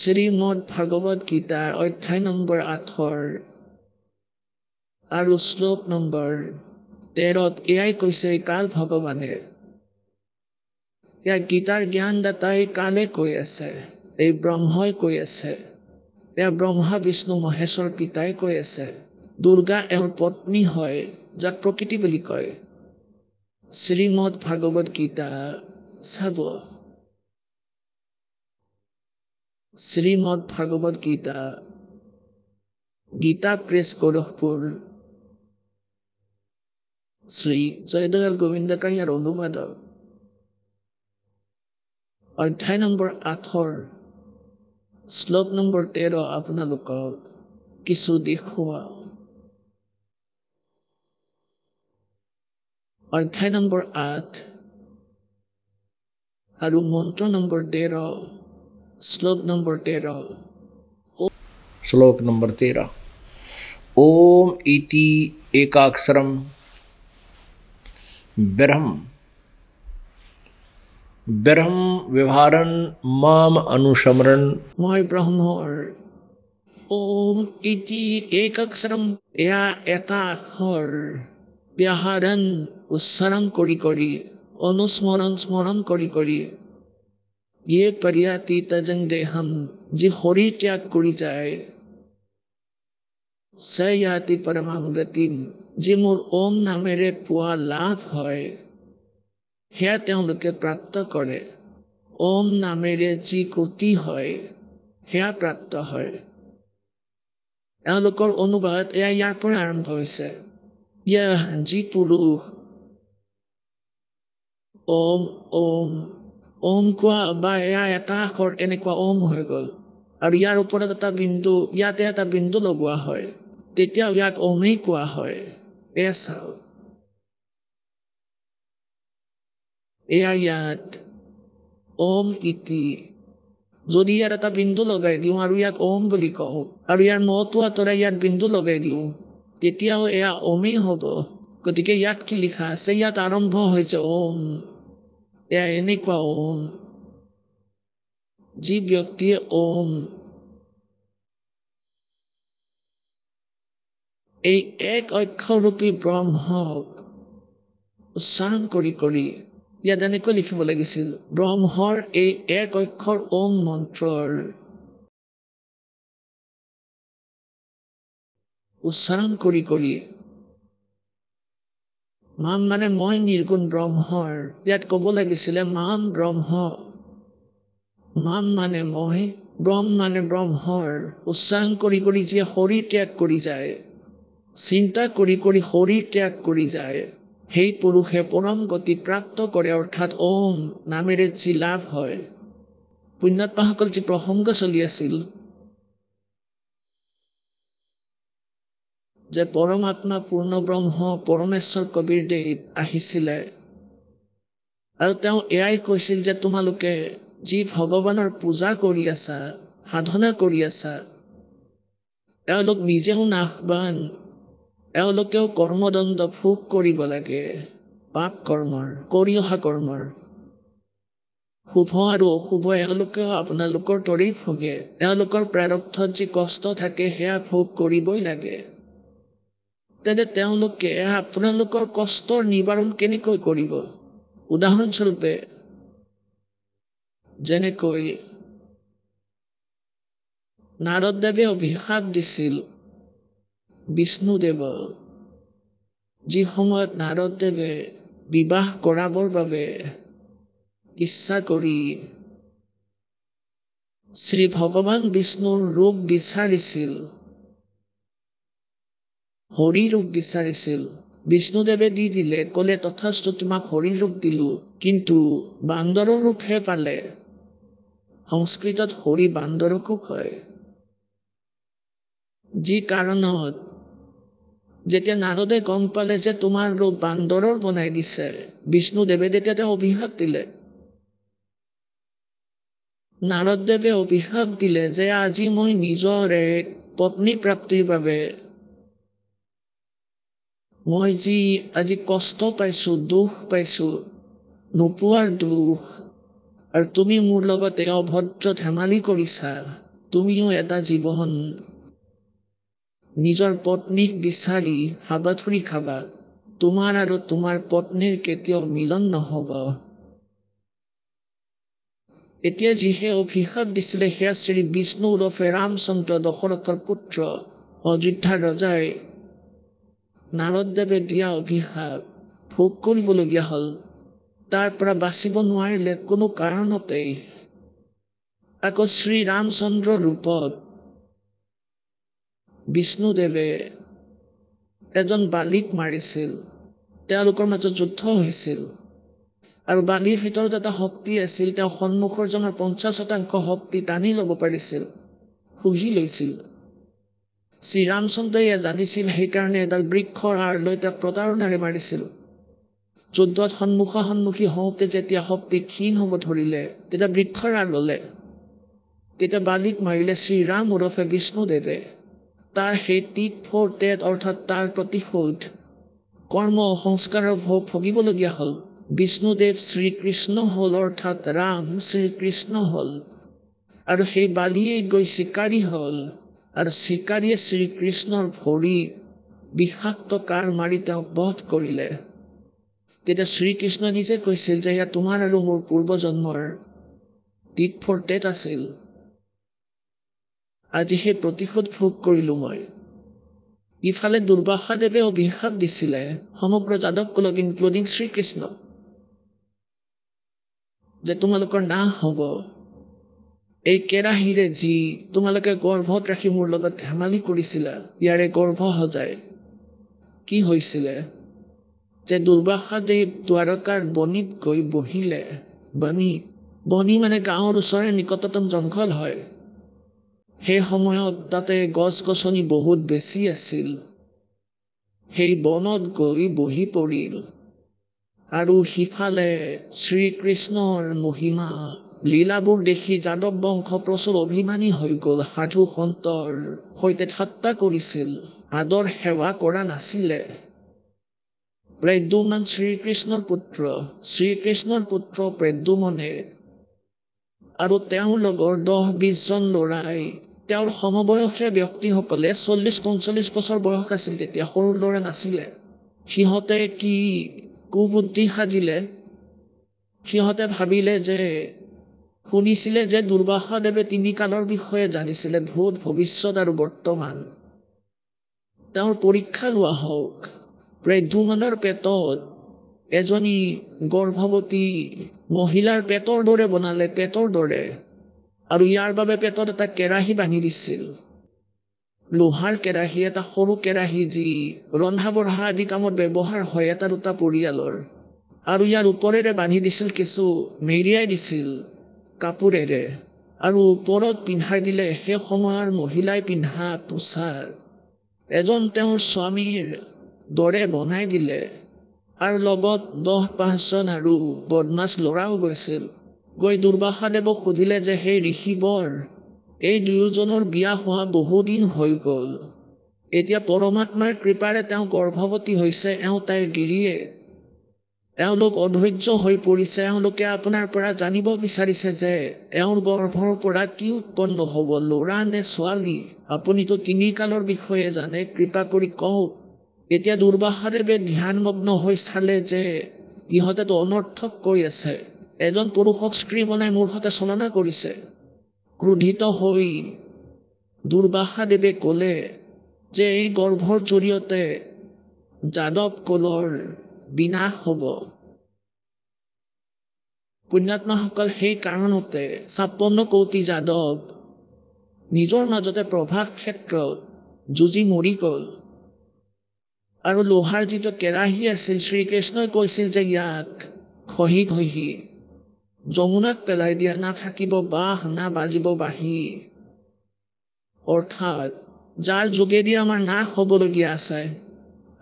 শ্ৰীমদ ভাগৱত গীতাৰ অধ্যায় নম্বৰ আঠৰ আৰু শ্লোক নম্বৰ তেৰত এয়াই কৈছে কাল ভগৱানে ইয়াৰ গীতাৰ জ্ঞানদাতাই কালে কৈ আছে এই ব্ৰহ্মই কৈ আছে ইয়াৰ ব্ৰহ্মা বিষ্ণু মহেশ্বৰ পিতাই কৈ আছে দুৰ্গা এওঁৰ পত্নী হয় যাক প্ৰকৃতি বুলি কয় শ্ৰীমদ ভাগৱত গীতা চাব শ্ৰীমদ ভাগৱত গীতা গীতা প্ৰেছ গৰহপুৰ শ্ৰী জয়দয়াল গোবিন্দ কাহিয়াৰ অনুবাদক অধ্যায় নম্বৰ আঠৰ শ্লোক নম্বৰ তেৰ আপোনালোকক কিছু দেখুৱাওঁ और अध्याय नंबर आठ আৰু number নম্বৰ তেৰ number নম্বৰ श्लोक नंबर तेरह ओम इति एकाक्षरम ब्रह्म ब्रह्म व्यवहारन माम अनुसमरण मैं ब्रह्म और ओम इति एकाक्षरम या एताक्षर व्यवहारन উচ্চাৰণ কৰি কৰি অনুস্মৰণ স্মৰণ কৰি কৰি ইয়ে পাৰিয়া তিতা যেন দেহাম যি শৰীৰ ত্যাগ কৰি যায় চে ইয়াতি পৰমাংগতি যি মোৰ ওম নামেৰে পোৱা লাভ হয় সেয়া তেওঁলোকে প্ৰাপ্ত কৰে ওম নামেৰে যি কতি হয় সেয়া প্ৰাপ্ত হয় তেওঁলোকৰ অনুবাদ এয়া ইয়াৰ পৰা আৰম্ভ হৈছে ইয়াহ যি পুৰুষ om om om kwa baya ya takor ene kwa om hoy gol ar ya ro pora ta bindu ya te ta bindu lo gwa hoy te tia ya o me kwa hoy esa e ayat om iti যদি ইয়াৰ এটা বিন্দু লগাই দিওঁ আৰু ইয়াক অম বুলি কওঁ আৰু ইয়াৰ মহটো আঁতৰাই ইয়াত বিন্দু লগাই দিওঁ তেতিয়াও এয়া অমেই হ'ব গতিকে ইয়াত কি লিখা আছে ইয়াত আৰম্ভ হৈছে অম এয়া এনেকুৱা ওম যি ব্যক্তিয়ে ওম এই এক অক্ষৰূপী ব্ৰহ্মক উচ্চাৰণ কৰি কৰি ইয়াত এনেকৈ লিখিব লাগিছিল ব্ৰহ্মৰ এই এক অক্ষৰ ওম মন্ত্ৰৰ উচ্চাৰণ কৰি কৰি মাম মানে মই নিৰ্গুণ ব্ৰহ্মৰ ইয়াত ক'ব লাগিছিলে মাম ব্ৰহ্ম মাম মানে মই ব্ৰহ্ম মানে ব্ৰহ্মৰ উচ্চাৰণ কৰি কৰি যিয়ে শৰীৰ ত্যাগ কৰি যায় চিন্তা কৰি কৰি শৰীৰ ত্যাগ কৰি যায় সেই পুৰুষে পৰম গতি প্ৰাপ্ত কৰে অৰ্থাৎ ওম নামেৰে যি লাভ হয় পুণ্যত্মাসকল যি প্ৰসংগ চলি আছিল যে পৰমাত্মা পূৰ্ণ ব্ৰহ্ম পৰমেশ্বৰ কবিৰ কবিৰদেৱ আহিছিলে আৰু তেওঁ এয়াই কৈছিল যে তোমালোকে যি ভগৱানৰ পূজা কৰি আছা সাধনা কৰি আছা এওঁলোক নিজেও নাশবান এওঁলোকেও কৰ্মদণ্ড ভোগ কৰিব লাগে পাপ কৰ্মৰ কৰি অহা কৰ্মৰ শুভ আৰু অশুভ এওঁলোকেও আপোনালোকৰ তৰি ভোগে এওঁলোকৰ প্ৰাৰব্ধত যি কষ্ট থাকে সেয়া ভোগ কৰিবই লাগে তেন্তে তেওঁলোকে আপোনালোকৰ কষ্টৰ নিবাৰণ কেনেকৈ কৰিব উদাহৰণস্বৰূপে যেনেকৈ নাৰদেৱে অভিশাপ দিছিল বিষ্ণুদেৱক যি সময়ত নাৰদেৱে বিবাহ কৰাবৰ বাবে ইচ্ছা কৰি শ্ৰী ভগৱান বিষ্ণুৰ ৰূপ বিচাৰিছিল শৰীৰ ৰোগ বিচাৰিছিল বিষ্ণুদেৱে দি দিলে ক'লে তথাস্তু তোমাক শৰীৰ ৰোগ দিলোঁ কিন্তু বান্দৰৰ ৰূপহে পালে সংস্কৃতত হৰি বান্দৰকো কয় যি কাৰণত যেতিয়া নাৰদে গম পালে যে তোমাৰ ৰূপ বান্দৰৰ বনাই দিছে বিষ্ণুদেৱে তেতিয়া তেওঁ অভিশাপ দিলে নাৰদেৱে অভিশাপ দিলে যে আজি মই নিজৰে পত্নী প্ৰাপ্তিৰ বাবে মই যি আজি কষ্ট পাইছোঁ দুখ পাইছোঁ নোপোৱাৰ দুখ আৰু তুমি মোৰ লগত এই অভদ্ৰ ধেমালি কৰিছা তুমিও এটা জীৱন নিজৰ পত্নীক বিচাৰি হাবাথুৰি খাবা তোমাৰ আৰু তোমাৰ পত্নীৰ কেতিয়াও মিলন নহ'ব এতিয়া যিহে অভিশাপ দিছিলে সেয়া শ্ৰী বিষ্ণু ৰফে ৰামচন্দ্ৰ দশৰথৰ পুত্ৰ অযোধ্যা ৰজাই নাৰদেৱে দিয়া অভিশাপ ভোগ কৰিবলগীয়া হ'ল তাৰ পৰা বাচিব নোৱাৰিলে কোনো কাৰণতেই আকৌ শ্ৰীৰামচন্দ্ৰ ৰূপত বিষ্ণুদেৱে এজন বালিক মাৰিছিল তেওঁলোকৰ মাজত যুদ্ধ হৈছিল আৰু বালিৰ ভিতৰত এটা শক্তি আছিল তেওঁ সন্মুখৰজনৰ পঞ্চাছ শতাংশ শক্তি টানি ল'ব পাৰিছিল শুহি লৈছিল শ্ৰীৰামচন্দ্ৰই জানিছিল সেইকাৰণে এডাল বৃক্ষৰ আঁৰ লৈ তাক প্ৰতাৰণাৰে মাৰিছিল যুদ্ধত সন্মুখা সন্মুখী হওঁতে যেতিয়া শক্তি ক্ষীণ হ'ব ধৰিলে তেতিয়া বৃক্ষৰ আঁৰ ল'লে তেতিয়া বালিক মাৰিলে শ্ৰীৰাম ওৰফে বিষ্ণুদেৱে তাৰ সেই টিট ফৰ টেট অৰ্থাৎ তাৰ প্ৰতিশোধ কৰ্ম সংস্কাৰৰ ভোগ ভগিবলগীয়া হ'ল বিষ্ণুদেৱ শ্ৰীকৃষ্ণ হ'ল অৰ্থাৎ ৰাম শ্ৰীকৃষ্ণ হ'ল আৰু সেই বালিয়েই গৈ চিকাৰী হ'ল আৰু চিকাৰীয়ে শ্ৰীকৃষ্ণৰ ভৰি বিষাক্ত কাৰ মাৰি তেওঁক বধ কৰিলে তেতিয়া শ্ৰীকৃষ্ণ নিজে কৈছিল যে ইয়াত তোমাৰ আৰু মোৰ পূৰ্বজন্মৰ টিট ফৰ টেট আছিল আজি সেই প্ৰতিশোধ ভোগ কৰিলোঁ মই ইফালে দুৰ্বাসাদেৱে অভিশাপ দিছিলে সমগ্ৰ যাদৱ কুলক ইনক্লুডিং শ্ৰীকৃষ্ণ যে তোমালোকৰ নাশ হ'ব এই কেৰাহীৰে যি তোমালোকে গৰ্ভত ৰাখি মোৰ লগত ধেমালি কৰিছিলা ইয়াৰে গৰ্ভ সজাই কি হৈছিলে যে দেৱ দ্বাৰকাৰ বনিত গৈ বহিলে বনি বনি মানে গাঁৱৰ ওচৰৰে নিকটতম জংঘল হয় সেই সময়ত তাতে গছ গছনি বহুত বেছি আছিল সেই বনত গৈ বহি পৰিল আৰু সিফালে শ্ৰীকৃষ্ণৰ মহিমা লীলাবোৰ দেখি যাদৱ বংশ প্ৰচুৰ অভিমানী হৈ গ'ল সাধু সন্তৰ সৈতে ঠাট্টা কৰিছিল আদৰ সেৱা কৰা নাছিলে প্ৰদ্যুমান শ্ৰীকৃষ্ণৰ পুত্ৰ শ্ৰীকৃষ্ণৰ পুত্ৰ প্ৰদ্যুমনে আৰু তেওঁৰ লগৰ দহ বিছজন ল'ৰাই তেওঁৰ সমবয়সীয়া ব্যক্তিসকলে চল্লিছ পঞ্চল্লিছ বছৰ বয়স আছিল তেতিয়া সৰু ল'ৰা নাছিলে সিহঁতে কি কুবুদ্ধি সাজিলে সিহঁতে ভাবিলে যে শুনিছিলে যে দুৰ্বাসাদেৱে তিনি কালৰ বিষয়ে জানিছিলে ভূত ভৱিষ্যত আৰু বৰ্তমান তেওঁৰ পৰীক্ষা লোৱা হওক প্ৰায় পেটত এজনী গৰ্ভৱতী মহিলাৰ পেটৰ দৰে বনালে পেটৰ দৰে আৰু ইয়াৰ বাবে পেটত এটা কেৰাহী বান্ধি দিছিল লোহাৰ কেৰাহী এটা সৰু কেৰাহী যি ৰন্ধা বঢ়া আদি কামত ব্যৱহাৰ হয় এটা দুটা পৰিয়ালৰ আৰু ইয়াৰ ওপৰেৰে বান্ধি দিছিল কিছু মেৰিয়াই দিছিল কাপোৰেৰে আৰু ওপৰত পিন্ধাই দিলে সেই সময়ৰ মহিলাই পিন্ধা পোছাক এজন তেওঁৰ স্বামীৰ দৰে বনাই দিলে আৰু লগত দহ পাঁচজন আৰু বদমাছ ল'ৰাও গৈছিল গৈ দুৰ্বাসাদেৱক সুধিলে যে সেই ঋষি বৰ এই দুয়োজনৰ বিয়া হোৱা বহুদিন হৈ গ'ল এতিয়া পৰমাত্মাৰ কৃপাৰে তেওঁ গৰ্ভৱতী হৈছে এওঁ তাইৰ গিৰিয়েক এওঁলোক অধৈৰ্য হৈ পৰিছে এওঁলোকে আপোনাৰ পৰা জানিব বিচাৰিছে যে এওঁৰ গৰ্ভৰ পৰা কি উৎপন্ন হ'ব ল'ৰা নে ছোৱালী আপুনিতো তিনিকালৰ বিষয়ে জানে কৃপা কৰি কওক এতিয়া দুৰ্বাসাৰে ধ্যানমগ্ন হৈ চালে যে ইহঁতেতো অনৰ্থক কৈ আছে এজন পুৰুষক স্ত্ৰী বনাই মোৰ সৈতে চলনা কৰিছে ক্ৰোধিত হৈ দুৰ্বাসাদেৱে ক'লে যে এই গৰ্ভৰ জৰিয়তে যাদৱ কলৰ বিনাশ হ'ব পুণ্যাত্মাসকল সেই কাৰণতে ছাপন্ন কৌটি যাদৱ নিজৰ মাজতে প্ৰভাস ক্ষেত্ৰত যুঁজি মৰি গ'ল আৰু লোহাৰ যিটো কেৰাহী আছিল শ্ৰীকৃষ্ণই কৈছিল যে ইয়াক খহি খহি যমুনাক পেলাই দিয়া না থাকিব বাঁহ না বাজিব বাঁহী অৰ্থাৎ যাৰ যোগেদি আমাৰ নাশ হ'বলগীয়া আছে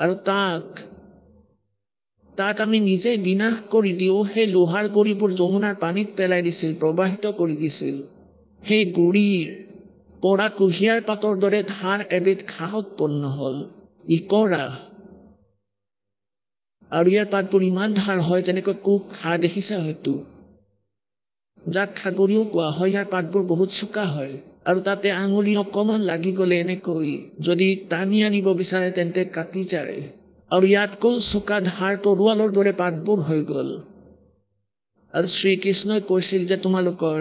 আৰু তাক তাত আমি নিজে বিনাশ কৰি দিওঁ সেই লোহাৰ গুৰিবোৰ যমুনাৰ পানীত পেলাই দিছিল প্ৰবাহিত কৰি দিছিল সেই গুৰিৰ পৰা কুঁহিয়াৰ পাতৰ দৰে ধাৰ এবিধ ঘাঁহ উৎপন্ন হ'ল ইকৰা আৰু ইয়াৰ পাতবোৰ ইমান ধাৰ হয় যেনেকৈ কুক ঘাঁহ দেখিছা হয়তো যাক খাগৰিও কোৱা হয় ইয়াৰ পাতবোৰ বহুত চোকা হয় আৰু তাতে আঙুলি অকণমান লাগি গ'লে এনেকৈ যদি টানি আনিব বিচাৰে তেন্তে কাটি যায় আৰু ইয়াতকৈ চোকা ধাৰ তৰোৱালৰ দৰে পাতবোৰ হৈ গ'ল আৰু শ্ৰীকৃষ্ণই কৈছিল যে তোমালোকৰ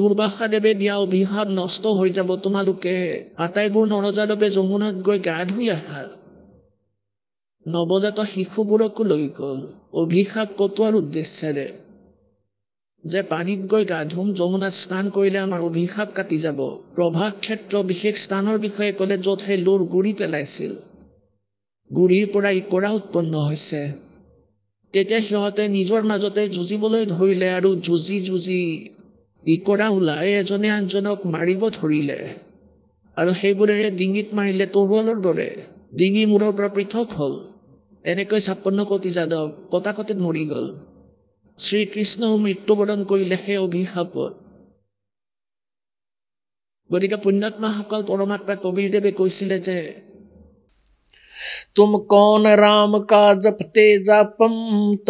দুৰ্বাসা দেৱে দিয়া অভিশাপ নষ্ট হৈ যাব তোমালোকে আটাইবোৰ নৰজাদেৱে যমুনাত গৈ গা ধুই আহা নৱজাত শিশুবোৰকো লৈ গ'ল অভিশাপ কটোৱাৰ উদ্দেশ্যেৰে যে পানীত গৈ গা ধুম যমুনাত স্নান কৰিলে আমাৰ অভিশাপ কাটি যাব প্ৰভাস ক্ষেত্ৰ বিশেষ স্থানৰ বিষয়ে ক'লে য'ত সেই লোৰ গুৰি পেলাইছিল গুৰিৰ পৰা ইকৰা উৎপন্ন হৈছে তেতিয়া সিহঁতে নিজৰ মাজতে যুঁজিবলৈ ধৰিলে আৰু যুঁজি যুঁজি ইকৰা ওলাই এজনে আনজনক মাৰিব ধৰিলে আৰু সেইবোৰেৰে ডিঙিত মাৰিলে তৰোৱালৰ দৰে ডিঙি মূৰৰ পৰা পৃথক হ'ল এনেকৈ ছাপন্ন কটি যাদৱ কটা কটিত মৰি গ'ল শ্ৰীকৃষ্ণও মৃত্যুবৰণ কৰিলেহে অভিশাপত গতিকে পুণ্যাত্মাসকল পৰমাত্মা কবিৰদেৱে কৈছিলে যে তুম কৌন ৰাম কা জপতে জাপম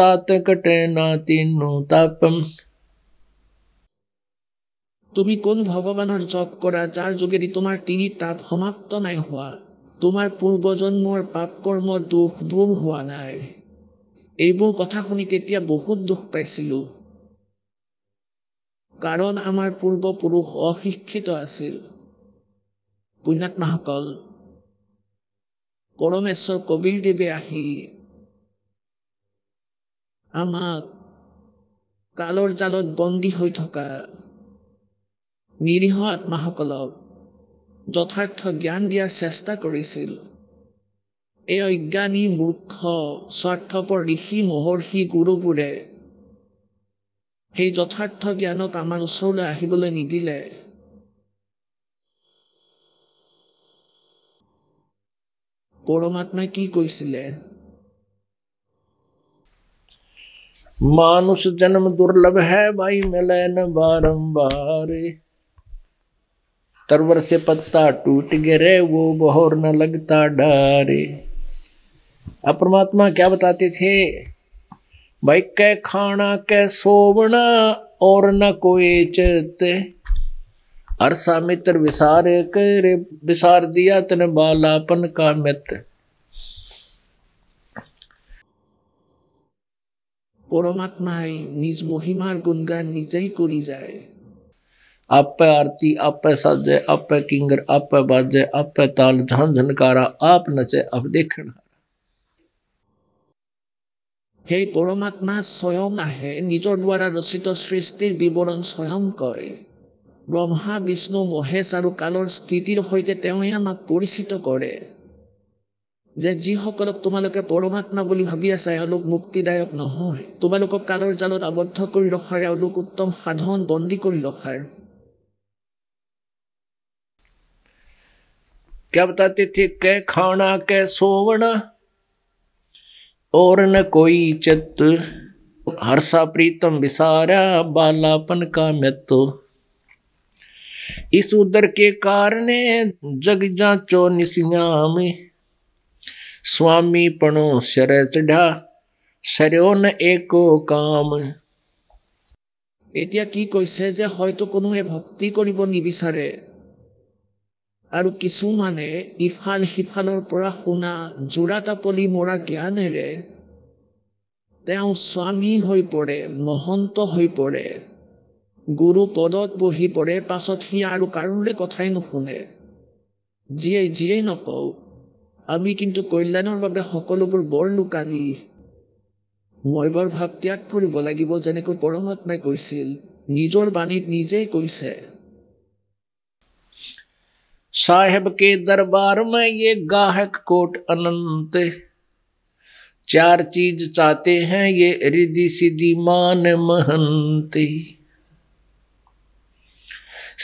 তাত কটে নাতি নাপম তুমি কোন ভগৱানৰ জপ কৰা যাৰ যোগেদি তোমাৰ তিনি তাপ সমাপ্ত নাই হোৱা তোমাৰ পূৰ্বজন্মৰ পাপ কৰ্ম দুখ দুখ হোৱা নাই এইবোৰ কথা শুনি তেতিয়া বহুত দুখ পাইছিলোঁ কাৰণ আমাৰ পূৰ্বপুৰুষ অশিক্ষিত আছিল পুণ্যাত্মাসকল পৰমেশ্বৰ কবিৰদেৱে আহি আমাক কালৰ জালত বন্দী হৈ থকা নিৰীহ আত্মাসকলক যথাৰ্থ জ্ঞান দিয়াৰ চেষ্টা কৰিছিল এই অজ্ঞানী মূৰ্খ স্বাৰ্থপৰ ঋষি মহৰ্ষি গুৰুবোৰে সেই যথাৰ্থ জ্ঞানক আমাৰ ওচৰলৈ আহিবলৈ নিদিলে পৰমাত্মাই কি কৈছিলে মানুষ জন্ম দুৰ্লভ হে বাই মেলে বাৰম্বাৰ তৰবৰ চে পত্তা টুট গেৰে ৰে বহৰ নগতা ডাৰে अब परमात्मा क्या बताते थे भाई कै खाना कै सोवना और न कोई चित अरसा मित्र विसार कर विसार दिया तन बालापन का मित्र পরমাত্মায় নিজ মহিমার গুণগান নিজেই করি जाए आप आरती आप साजे आप किंगर आप बाजे आप ताल धन धनकारा आप नचे अब देखना সেই পৰমাত্মা স্বয়ং আহে নিজৰ দ্বাৰা ৰচিত সৃষ্টিৰ বিৱৰণ স্বয়ং কয় ব্ৰহ্মা বিষ্ণু মহেশ আৰু কালৰ স্থিতিৰ সৈতে তেওঁ আমাক পৰিচিত কৰে যে যিসকলক তোমালোকে পৰমাত্মা বুলি ভাবি আছা এওঁলোক মুক্তিদায়ক নহয় তোমালোকক কালৰ জালত আবদ্ধ কৰি ৰখাৰ এওঁলোক উত্তম সাধন বন্দী কৰি ৰখাৰ কেৱটা তিথি কে খাওণা কে চৌৱণা और न कोई चित हर्षा प्रीतम विसारा बालापन का मृत्यु इस उदर के कारण जग जाचो में स्वामी पणो सर चढ़ा सरयो न एको काम এতিয়া কি কৈছে যে হয়তো কোনোৱে ভক্তি কৰিব নিবিচাৰে আৰু কিছুমানে ইফাল সিফালৰ পৰা শুনা জোৰাতাপলি মৰা জ্ঞানেৰে তেওঁ স্বামী হৈ পৰে মহন্ত হৈ পৰে গুৰু পদত বহি পৰে পাছত সি আৰু কাৰোৰে কথাই নুশুনে যিয়ে যিয়েই নকওঁ আমি কিন্তু কল্যাণৰ বাবে সকলোবোৰ বৰ লোকালি মই বৰ ভাৱ ত্যাগ কৰিব লাগিব যেনেকৈ পৰমাত্মাই কৈছিল নিজৰ বাণীত নিজেই কৈছে साहेब के दरबार में ये गाहक कोट अनंत चार चीज चाहते हैं ये रिदि सिद्धि मान महंत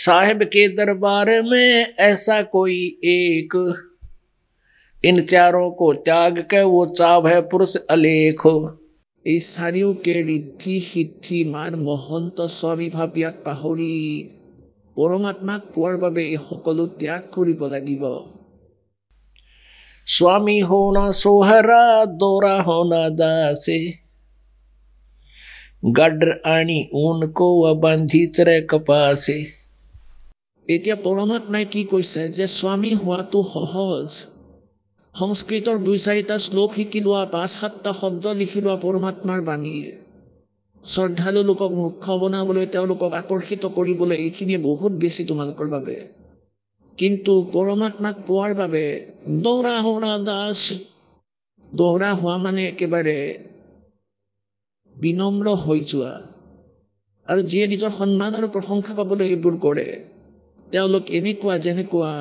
साहेब के दरबार में ऐसा कोई एक इन चारों को त्याग कर वो चाव है पुरुष हो इस सारियों के रिद्धि सिद्धि मान मोहन तो स्वामी भाव्य पाहुरी পৰমাত্মাক পোৱাৰ বাবে এই সকলো ত্যাগ কৰিব লাগিব স্বামী হোনা চোহৰা দৰা হোনা দাসে গাড্ৰ আনি উন কান্ধি তেৰে কপাছে এতিয়া পৰমাত্মাই কি কৈছে যে স্বামী হোৱাটো সহজ সংস্কৃতৰ দুই চাৰিটা শ্লোক শিকি লোৱা পাঁচ সাতটা শব্দ লিখি লোৱা পৰমাত্মাৰ বাণীৰ শ্ৰদ্ধালু লোকক মুখ্য বনাবলৈ তেওঁলোকক আকৰ্ষিত কৰিবলৈ এইখিনিয়ে বহুত বেছি তোমালোকৰ বাবে কিন্তু পৰমাত্মাক পোৱাৰ বাবে দৌৰা হৰা দাস দৌৰা হোৱা মানে একেবাৰে বিনম্ৰ হৈ যোৱা আৰু যিয়ে নিজৰ সন্মান আৰু প্ৰশংসা পাবলৈ এইবোৰ কৰে তেওঁলোক এনেকুৱা যেনেকুৱা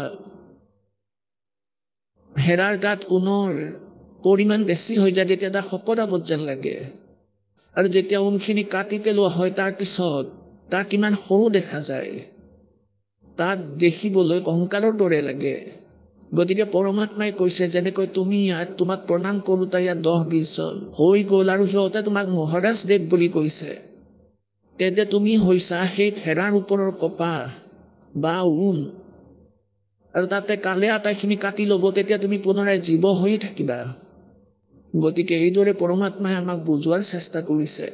হেৰাৰ গাত ঊণৰ পৰিমাণ বেছি হৈ যায় তেতিয়া তাক সকলো আৱত যেন লাগে আৰু যেতিয়া ঊনখিনি কাটি পেলোৱা হয় তাৰপিছত তাক কিমান সৰু দেখা যায় তাক দেখিবলৈ কংকালৰ দৰে লাগে গতিকে পৰমাত্মাই কৈছে যেনেকৈ তুমি ইয়াত তোমাক প্ৰণাম কৰোঁ তাই ইয়াত দহ বিছজন হৈ গ'ল আৰু সিহঁতে তোমাক মহাৰাজ দেৱ বুলি কৈছে তেন্তে তুমি হৈছা সেই ফেৰাৰ ওপৰৰ কপাহ বা ঊন আৰু তাতে কালে আটাইখিনি কাটি ল'ব তেতিয়া তুমি পুনৰাই জীৱ হৈয়ে থাকিবা গতিকে এই দরে পরমাত্মায়amak বুঝবার চেষ্টা কৰিছে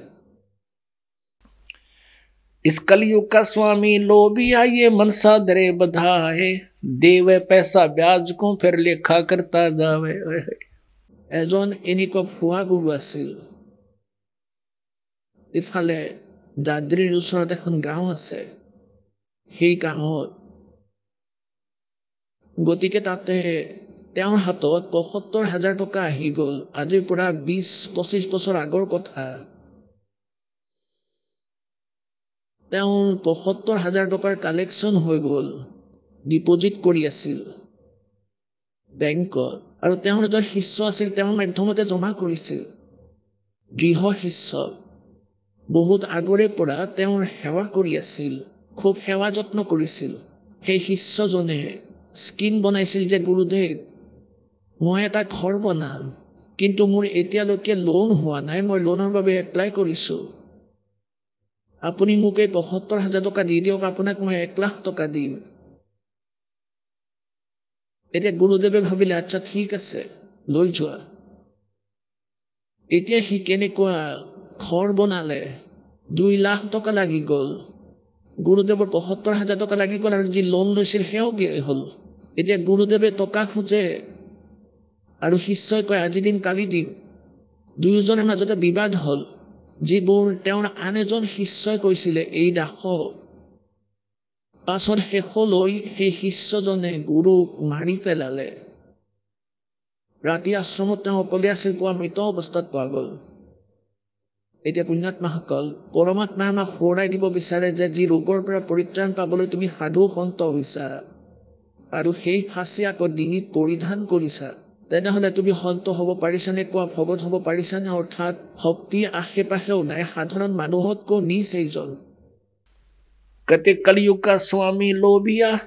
ইস কলিয়ক স্বামী লোবি আয়ে মনসা দৰে বন্ধায় দেৱে पैसा व्याज কো ফের লিখা কৰতা দাৱে ঐহে এজোন এনিক ক ফুয়া কৰবাছিল ইফালে দা ドリ যসনত এখন গাঁও আছে হেই গাঁও গতিকে তাতে তেওঁৰ হাতত পঁয়সত্তৰ হাজাৰ টকা আহি গ'ল আজিৰ পৰা বিশ পঁচিছ বছৰ আগৰ কথা তেওঁৰ পঁয়সত্তৰ হাজাৰ টকাৰ কালেকশ্যন হৈ গ'ল ডিপজিট কৰি আছিল বেংকত আৰু তেওঁৰ এজন শিষ্য আছিল তেওঁৰ মাধ্যমতে জমা কৰিছিল দৃঢ় শিষ্য বহুত আগৰে পৰা তেওঁৰ সেৱা কৰি আছিল খুব সেৱা যত্ন কৰিছিল সেই শিষ্যজনে স্কিন বনাইছিল যে গুৰুদেৱ মই এটা ঘৰ বনাম কিন্তু মোৰ এতিয়ালৈকে লোন হোৱা নাই মই লোনৰ বাবে এপ্লাই কৰিছোঁ আপুনি মোক এই পঁসত্তৰ হাজাৰ টকা দি দিয়ক আপোনাক মই এক লাখ টকা দিম এতিয়া গুৰুদেৱে ভাবিলে আচ্ছা ঠিক আছে লৈ যোৱা এতিয়া সি কেনেকুৱা ঘৰ বনালে দুই লাখ টকা লাগি গ'ল গুৰুদেৱৰ পঁয়সত্তৰ হাজাৰ টকা লাগি গ'ল আৰু যি লোন লৈছিল সেয়াও ব্যয় হ'ল এতিয়া গুৰুদেৱে টকা খোজে আৰু শিষ্যই কয় আজি দিন কালি দিন দুয়োজনৰ মাজতে বিবাদ হ'ল যিবোৰ তেওঁৰ আন এজন শিষ্যই কৈছিলে এই দাস পাছত শেষলৈ সেই শিষ্যজনে গুৰুক মাৰি পেলালে ৰাতি আশ্ৰমত তেওঁ অকলে আছিল পোৱা মৃত অৱস্থাত পোৱা গ'ল এতিয়া পুণ্যাত্মাসকল পৰমাত্মাই আমাক সোঁৱৰাই দিব বিচাৰে যে যি ৰোগৰ পৰা পৰিত্ৰাণ পাবলৈ তুমি সাধু সন্ত হৈছা আৰু সেই ফাঁচি আকৌ ডিঙিত পৰিধান কৰিছা તેને હનેતુ બી હંત હોવો પરિશનિકા ફગદ હોવો પરિશના અર્થાત ભક્તિ આ કે પાકે ઉનય સાધારણ મનુહત કો ની સેજન કતક કલયુકા સ્વામી લોબિયા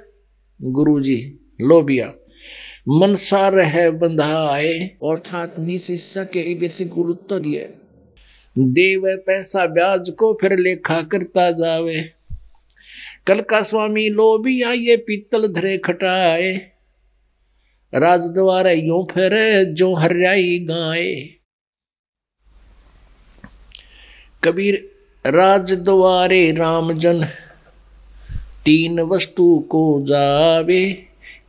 ગુરુજી લોબિયા મનસાર હે બંધા આય અર્થાત નીસીશકે એ બસ ગુરુત્વ દિયે દેવ પૈસા વ્યાજ કો ફિર લેખા કરતા જાવે કલકા સ્વામી લોબિયા યે પિતલ ધરે ખટાયે राजद्वार यो फिर जो हरियाई गाए कबीर राजद्वारे रामजन तीन वस्तु को जावे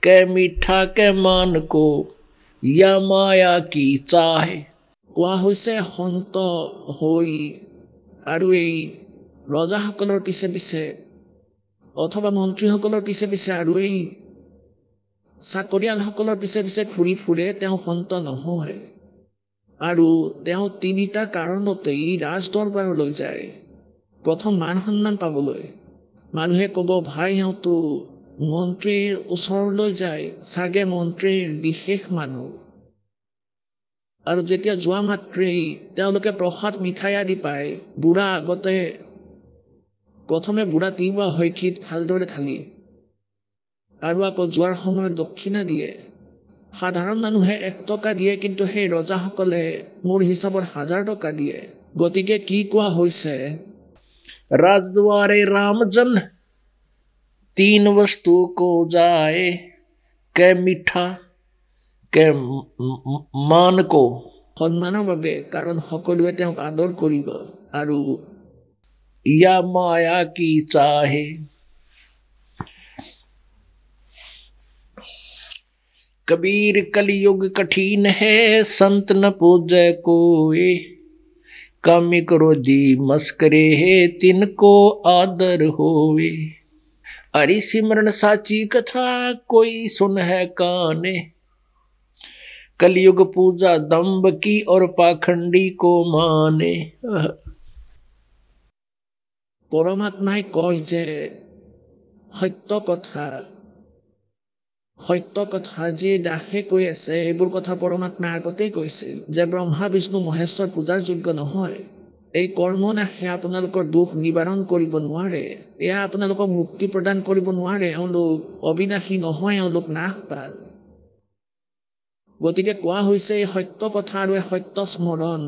कै मीठा कै मान को या माया की चाहे ৱাহুছে সন্ত হৈ আৰু এই ৰজাসকলৰ পিছে পিছে অথবা মন্ত্ৰীসকলৰ পিছে পিছে আৰু এই চাকৰিয়ালসকলৰ পিছে পিছে ঘূৰি ফুৰে তেওঁ সন্ত নহয় আৰু তেওঁ তিনিটা কাৰণতেই ৰাজ দৰবাৰলৈ যায় প্ৰথম মান সন্মান পাবলৈ মানুহে ক'ব ভাই সিহঁতো মন্ত্ৰীৰ ওচৰলৈ যায় চাগে মন্ত্ৰীৰ বিশেষ মানুহ আৰু যেতিয়া যোৱা মাত্ৰেই তেওঁলোকে প্ৰসাদ মিঠাই আদি পায় বুঢ়া আগতে প্ৰথমে বুঢ়া তিৱা হৈ ঠিত ভালদৰে থালি আৰু আকৌ যোৱাৰ সময়ত দক্ষিণা দিয়ে সাধাৰণ মানুহে এক টকা দিয়ে কিন্তু সেই ৰজাসকলে মোৰ হিচাপত হাজাৰ টকা দিয়ে গতিকে কি কোৱা হৈছে ৰাজদুৱাৰে ৰামজন তিন বস্তু কৌ যায় কে মিঠা কে মান কৌ সন্মানৰ বাবে কাৰণ সকলোৱে তেওঁক আদৰ কৰিব আৰু ইয়া মায়া কি চাহে कबीर कलयुग कठिन है संत न पूजय कोए करो जी मस्करे है तिनको आदर होवे अरि सिमरन साची कथा कोई सुन है काने कलयुग पूजा दम्ब की और पाखंडी को माने परमात्मा कह जे সত্য कथा সত্য কথা যি দাসে কৈ আছে এইবোৰ কথা পৰমাত্মাই আগতেই কৈছিল যে ব্ৰহ্মা বিষ্ণু মহেশ্বৰ পূজাৰ যোগ্য নহয় এই কৰ্ম নাশে আপোনালোকৰ দুখ নিবাৰণ কৰিব নোৱাৰে এয়া আপোনালোকক মুক্তি প্ৰদান কৰিব নোৱাৰে এওঁলোক অবিনাশী নহয় এওঁলোক নাশ পাল গতিকে কোৱা হৈছে এই সত্য কথা আৰু এই সত্য স্মৰণ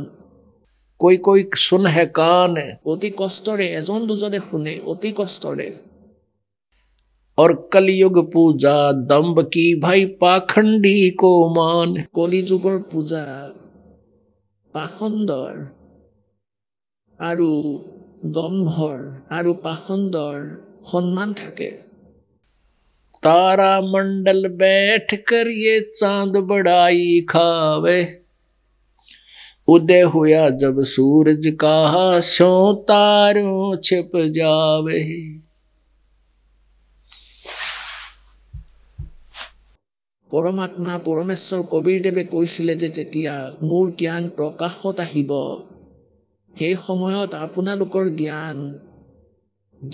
কৈ কৈ শুনহে কাণ অতি কষ্টৰে এজন দুজনে শুনে অতি কষ্টৰে और कलयुग पूजा दम्ब की भाई पाखंडी को कोली जुगर पूजा पाखंडर आरु दम्भर आरु पाखंडर সন্মান थके तारा मंडल बैठ कर ये चांद बड़ाई खावे उदय हुआ जब सूरज कहा सो तारों छिप जावे পৰমাত্মা পৰমেশ্বৰ কবিৰদেৱে কৈছিলে যে যেতিয়া মোৰ জ্ঞান প্ৰকাশত আহিব সেই সময়ত আপোনালোকৰ জ্ঞান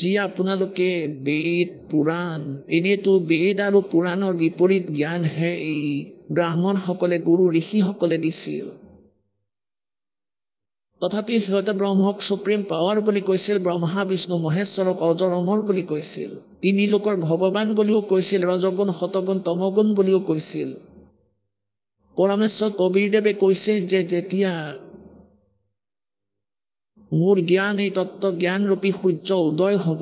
যি আপোনালোকে বেদ পুৰাণ এনেইতো বেদ আৰু পুৰাণৰ বিপৰীত জ্ঞানহে এই ব্ৰাহ্মণসকলে গুৰু ঋষিসকলে দিছিল তথাপি সিহঁতে ব্ৰহ্মক চুপ্ৰিম পাৱাৰ বুলি কৈছিল ব্ৰহ্মা বিষ্ণু মহেশ্বৰক অজৰ অমৰ বুলি কৈছিল তিনি লোকৰ ভগৱান বুলিও কৈছিল ৰজগুণ শতগুণ তমগুণ বুলিও কৈছিল পৰামেশ্বৰ কবিৰদেৱে কৈছে যে যেতিয়া মোৰ জ্ঞান এই তত্ত্ব জ্ঞানৰূপী সূৰ্য উদয় হ'ব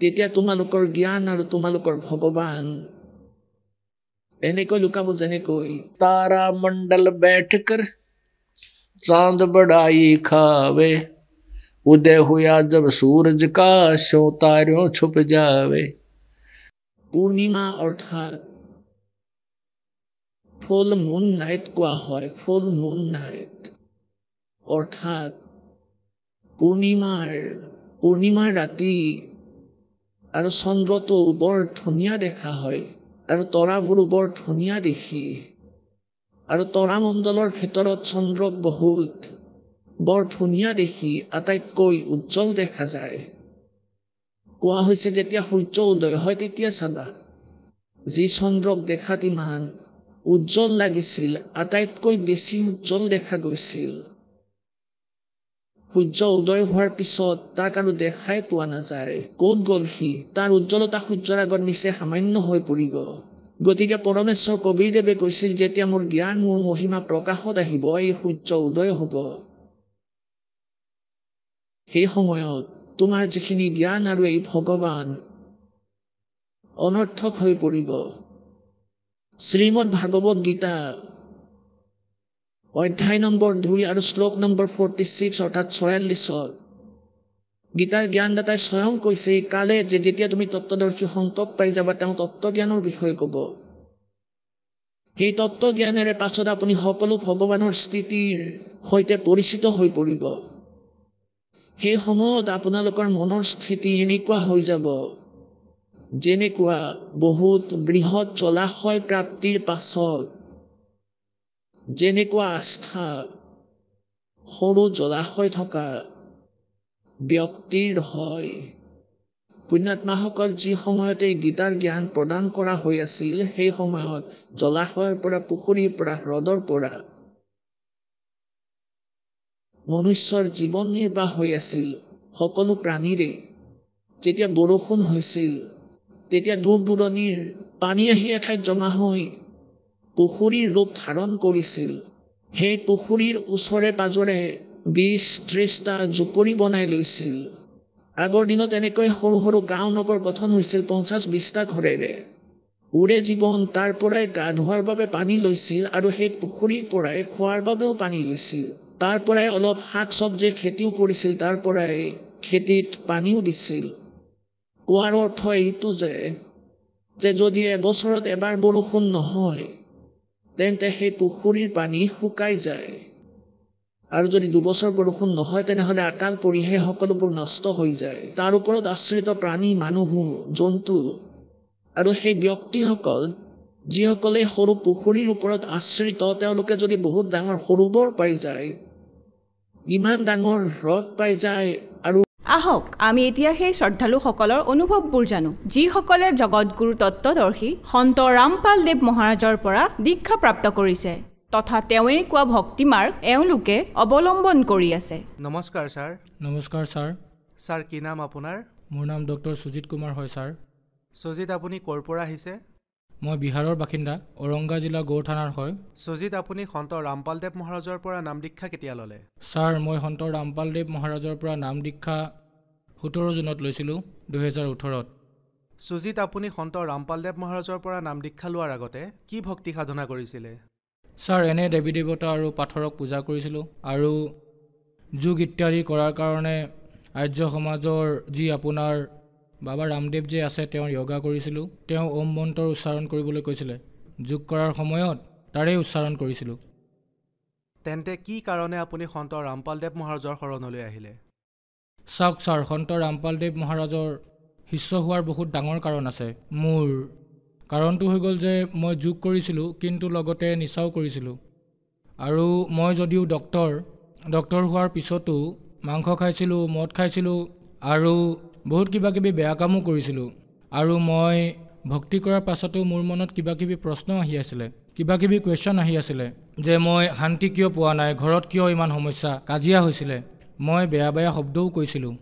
তেতিয়া তোমালোকৰ জ্ঞান আৰু তোমালোকৰ ভগৱান এনেকৈ লুকাব যেনেকৈ তাৰা মণ্ডল বেঠকৰ চান্দ বড়াই খাৱে उदय हुआ जब सूरज का सो तारों छुप जावे पूर्णिमा अर्थात ফুল মুন নাইট কোয়া হয় ফুল মুন নাইট অর্থাৎ পূর্ণিমাৰ পূৰ্ণিমাৰ ৰাতি আৰু চন্দ্ৰটো বৰ ধুনীয়া দেখা হয় আৰু তৰাবোৰ বৰ ধুনীয়া দেখি আৰু তৰামণ্ডলৰ ভিতৰত চন্দ্ৰক বহুত বৰ ধুনীয়া দেখি আটাইতকৈ উজ্জ্বল দেখা যায় কোৱা হৈছে যেতিয়া সূৰ্য উদয় হয় তেতিয়া চাবা যি চন্দ্ৰক দেখাত ইমান উজ্জ্বল লাগিছিল আটাইতকৈ বেছি উজ্জ্বল দেখা গৈছিল সূৰ্য উদয় হোৱাৰ পিছত তাক আৰু দেখাই পোৱা নাযায় ক'ত গ'ল সি তাৰ উজ্জ্বলতা সূৰ্যৰ আগত নিচে সামান্য হৈ পৰিব গতিকে পৰমেশ্বৰ কবিৰদেৱে কৈছিল যেতিয়া মোৰ জ্ঞান মোৰ মহিমা প্ৰকাশত আহিব এই সূৰ্য উদয় হ'ব সেই সময়ত তোমাৰ যিখিনি জ্ঞান আৰু এই ভগৱান অনৰ্থক হৈ পৰিব শ্ৰীমদ ভাগৱত গীতা অধ্যায় নম্বৰ দুই আৰু শ্লোক নম্বৰ ফৰ্টি ছিক্স অৰ্থাৎ ছয়াল্লিছত গীতাৰ জ্ঞানদাতাই স্বয়ং কৈছে এই কালে যে যেতিয়া তুমি তত্বদৰ্শী সংকট পাই যাবা তেওঁ তত্ব জ্ঞানৰ বিষয়ে ক'ব সেই জ্ঞানেৰে পাছত আপুনি সকলো ভগৱানৰ স্থিতিৰ সৈতে পৰিচিত হৈ পৰিব সেই সময়ত আপোনালোকৰ মনৰ স্থিতি এনেকুৱা হৈ যাব যেনেকুৱা বহুত বৃহৎ জলাশয় প্ৰাপ্তিৰ পাছত যেনেকুৱা আস্থা সৰু জলাশয় থকা ব্যক্তিৰ হয় পুণ্যাত্মাসকল যি সময়তে গীতাৰ জ্ঞান প্ৰদান কৰা হৈ আছিল সেই সময়ত জলাশয়ৰ পৰা পুখুৰীৰ পৰা হ্ৰদৰ পৰা মনুষ্যৰ জীৱন নিৰ্বাহ হৈ আছিল সকলো প্ৰাণীৰে যেতিয়া বৰষুণ হৈছিল তেতিয়া দূৰ দূৰণিৰ পানী আহি এঠাইত জমা হৈ পুখুৰীৰ ৰূপ ধাৰণ কৰিছিল সেই পুখুৰীৰ ওচৰে পাজৰে বিছ ত্ৰিছটা জুপুৰি বনাই লৈছিল আগৰ দিনত এনেকৈ সৰু সৰু গাঁও নগৰ গঠন হৈছিল পঞ্চাছ বিছটা ঘৰেৰে উৰে জীৱন তাৰ পৰাই গা ধোৱাৰ বাবে পানী লৈছিল আৰু সেই পুখুৰীৰ পৰাই খোৱাৰ বাবেও পানী লৈছিল তাৰ পৰাই অলপ শাক চব্জি খেতিও কৰিছিল তাৰ পৰাই খেতিত পানীও দিছিল কোৱাৰ অৰ্থ এইটো যে যে যদি এবছৰত এবাৰ বৰষুণ নহয় তেন্তে সেই পুখুৰীৰ পানী শুকাই যায় আৰু যদি দুবছৰ বৰষুণ নহয় তেনেহ'লে আকাল পৰিহে সকলোবোৰ নষ্ট হৈ যায় তাৰ ওপৰত আশ্ৰিত প্ৰাণী মানুহ জন্তু আৰু সেই ব্যক্তিসকল যিসকলে সৰু পুখুৰীৰ ওপৰত আশ্ৰিত তেওঁলোকে যদি বহুত ডাঙৰ সৰুবৰ পাই যায় ইমান ডাঙৰ হ্ৰদ পাই যায় আৰু আহক আমি এতিয়া সেই শ্ৰদ্ধালুসকলৰ অনুভৱবোৰ জানো যিসকলে জগতগুৰু তত্ত্বদৰ্শী সন্ত ৰামপাল দেৱ মহাৰাজৰ পৰা দীক্ষা প্ৰাপ্ত কৰিছে তথা তেওঁৱেই কোৱা ভক্তিমাৰ্গ এওঁলোকে অৱলম্বন কৰি আছে নমস্কাৰ ছাৰ নমস্কাৰ ছাৰ ছাৰ কি নাম আপোনাৰ মোৰ নাম ডক্টৰ সুজিত কুমাৰ হয় ছাৰ সুজিত আপুনি ক'ৰ পৰা আহিছে মই বিহাৰৰ বাসিন্দা ঔৰংগা জিলা গড় থানাৰ হয় সজিত আপুনি সন্ত ৰামপাল দেৱ মহাৰাজৰ পৰা নাম দীক্ষা কেতিয়া ল'লে ছাৰ মই সন্ত ৰামপাল দেৱ মহাৰাজৰ পৰা নাম দীক্ষা সোতৰ জুনত লৈছিলোঁ দুহেজাৰ ওঠৰত সুজিত আপুনি সন্ত ৰামপাল দেৱ মহাৰাজৰ পৰা নাম দীক্ষা লোৱাৰ আগতে কি ভক্তি সাধনা কৰিছিলে ছাৰ এনে দেৱী দেৱতা আৰু পাথৰক পূজা কৰিছিলোঁ আৰু যোগ ইত্যাদি কৰাৰ কাৰণে আৰ্য সমাজৰ যি আপোনাৰ বাবা ৰামদেৱ যে আছে তেওঁ য়োগা কৰিছিলোঁ তেওঁ ওম মন্ত্ৰৰ উচ্চাৰণ কৰিবলৈ কৈছিলে যোগ কৰাৰ সময়ত তাৰে উচ্চাৰণ কৰিছিলোঁ তেন্তে কি কাৰণে আপুনি সন্ত ৰামপালদেৱ মহাৰাজৰ শৰণলৈ আহিলে চাওক ছাৰ সন্ত ৰামপালদেৱ মহাৰাজৰ শিষ্য হোৱাৰ বহুত ডাঙৰ কাৰণ আছে মোৰ কাৰণটো হৈ গ'ল যে মই যোগ কৰিছিলোঁ কিন্তু লগতে নিচাও কৰিছিলোঁ আৰু মই যদিও ডক্টৰ ডক্টৰ হোৱাৰ পিছতো মাংস খাইছিলোঁ মদ খাইছিলোঁ আৰু বহুত কিবা কিবি বেয়া কামো কৰিছিলোঁ আৰু মই ভক্তি কৰাৰ পাছতো মোৰ মনত কিবা কিবি প্ৰশ্ন আহি আছিলে কিবা কিবি কুৱেশ্যন আহি আছিলে যে মই শান্তি কিয় পোৱা নাই ঘৰত কিয় ইমান সমস্যা কাজিয়া হৈছিলে মই বেয়া বেয়া শব্দও কৈছিলোঁ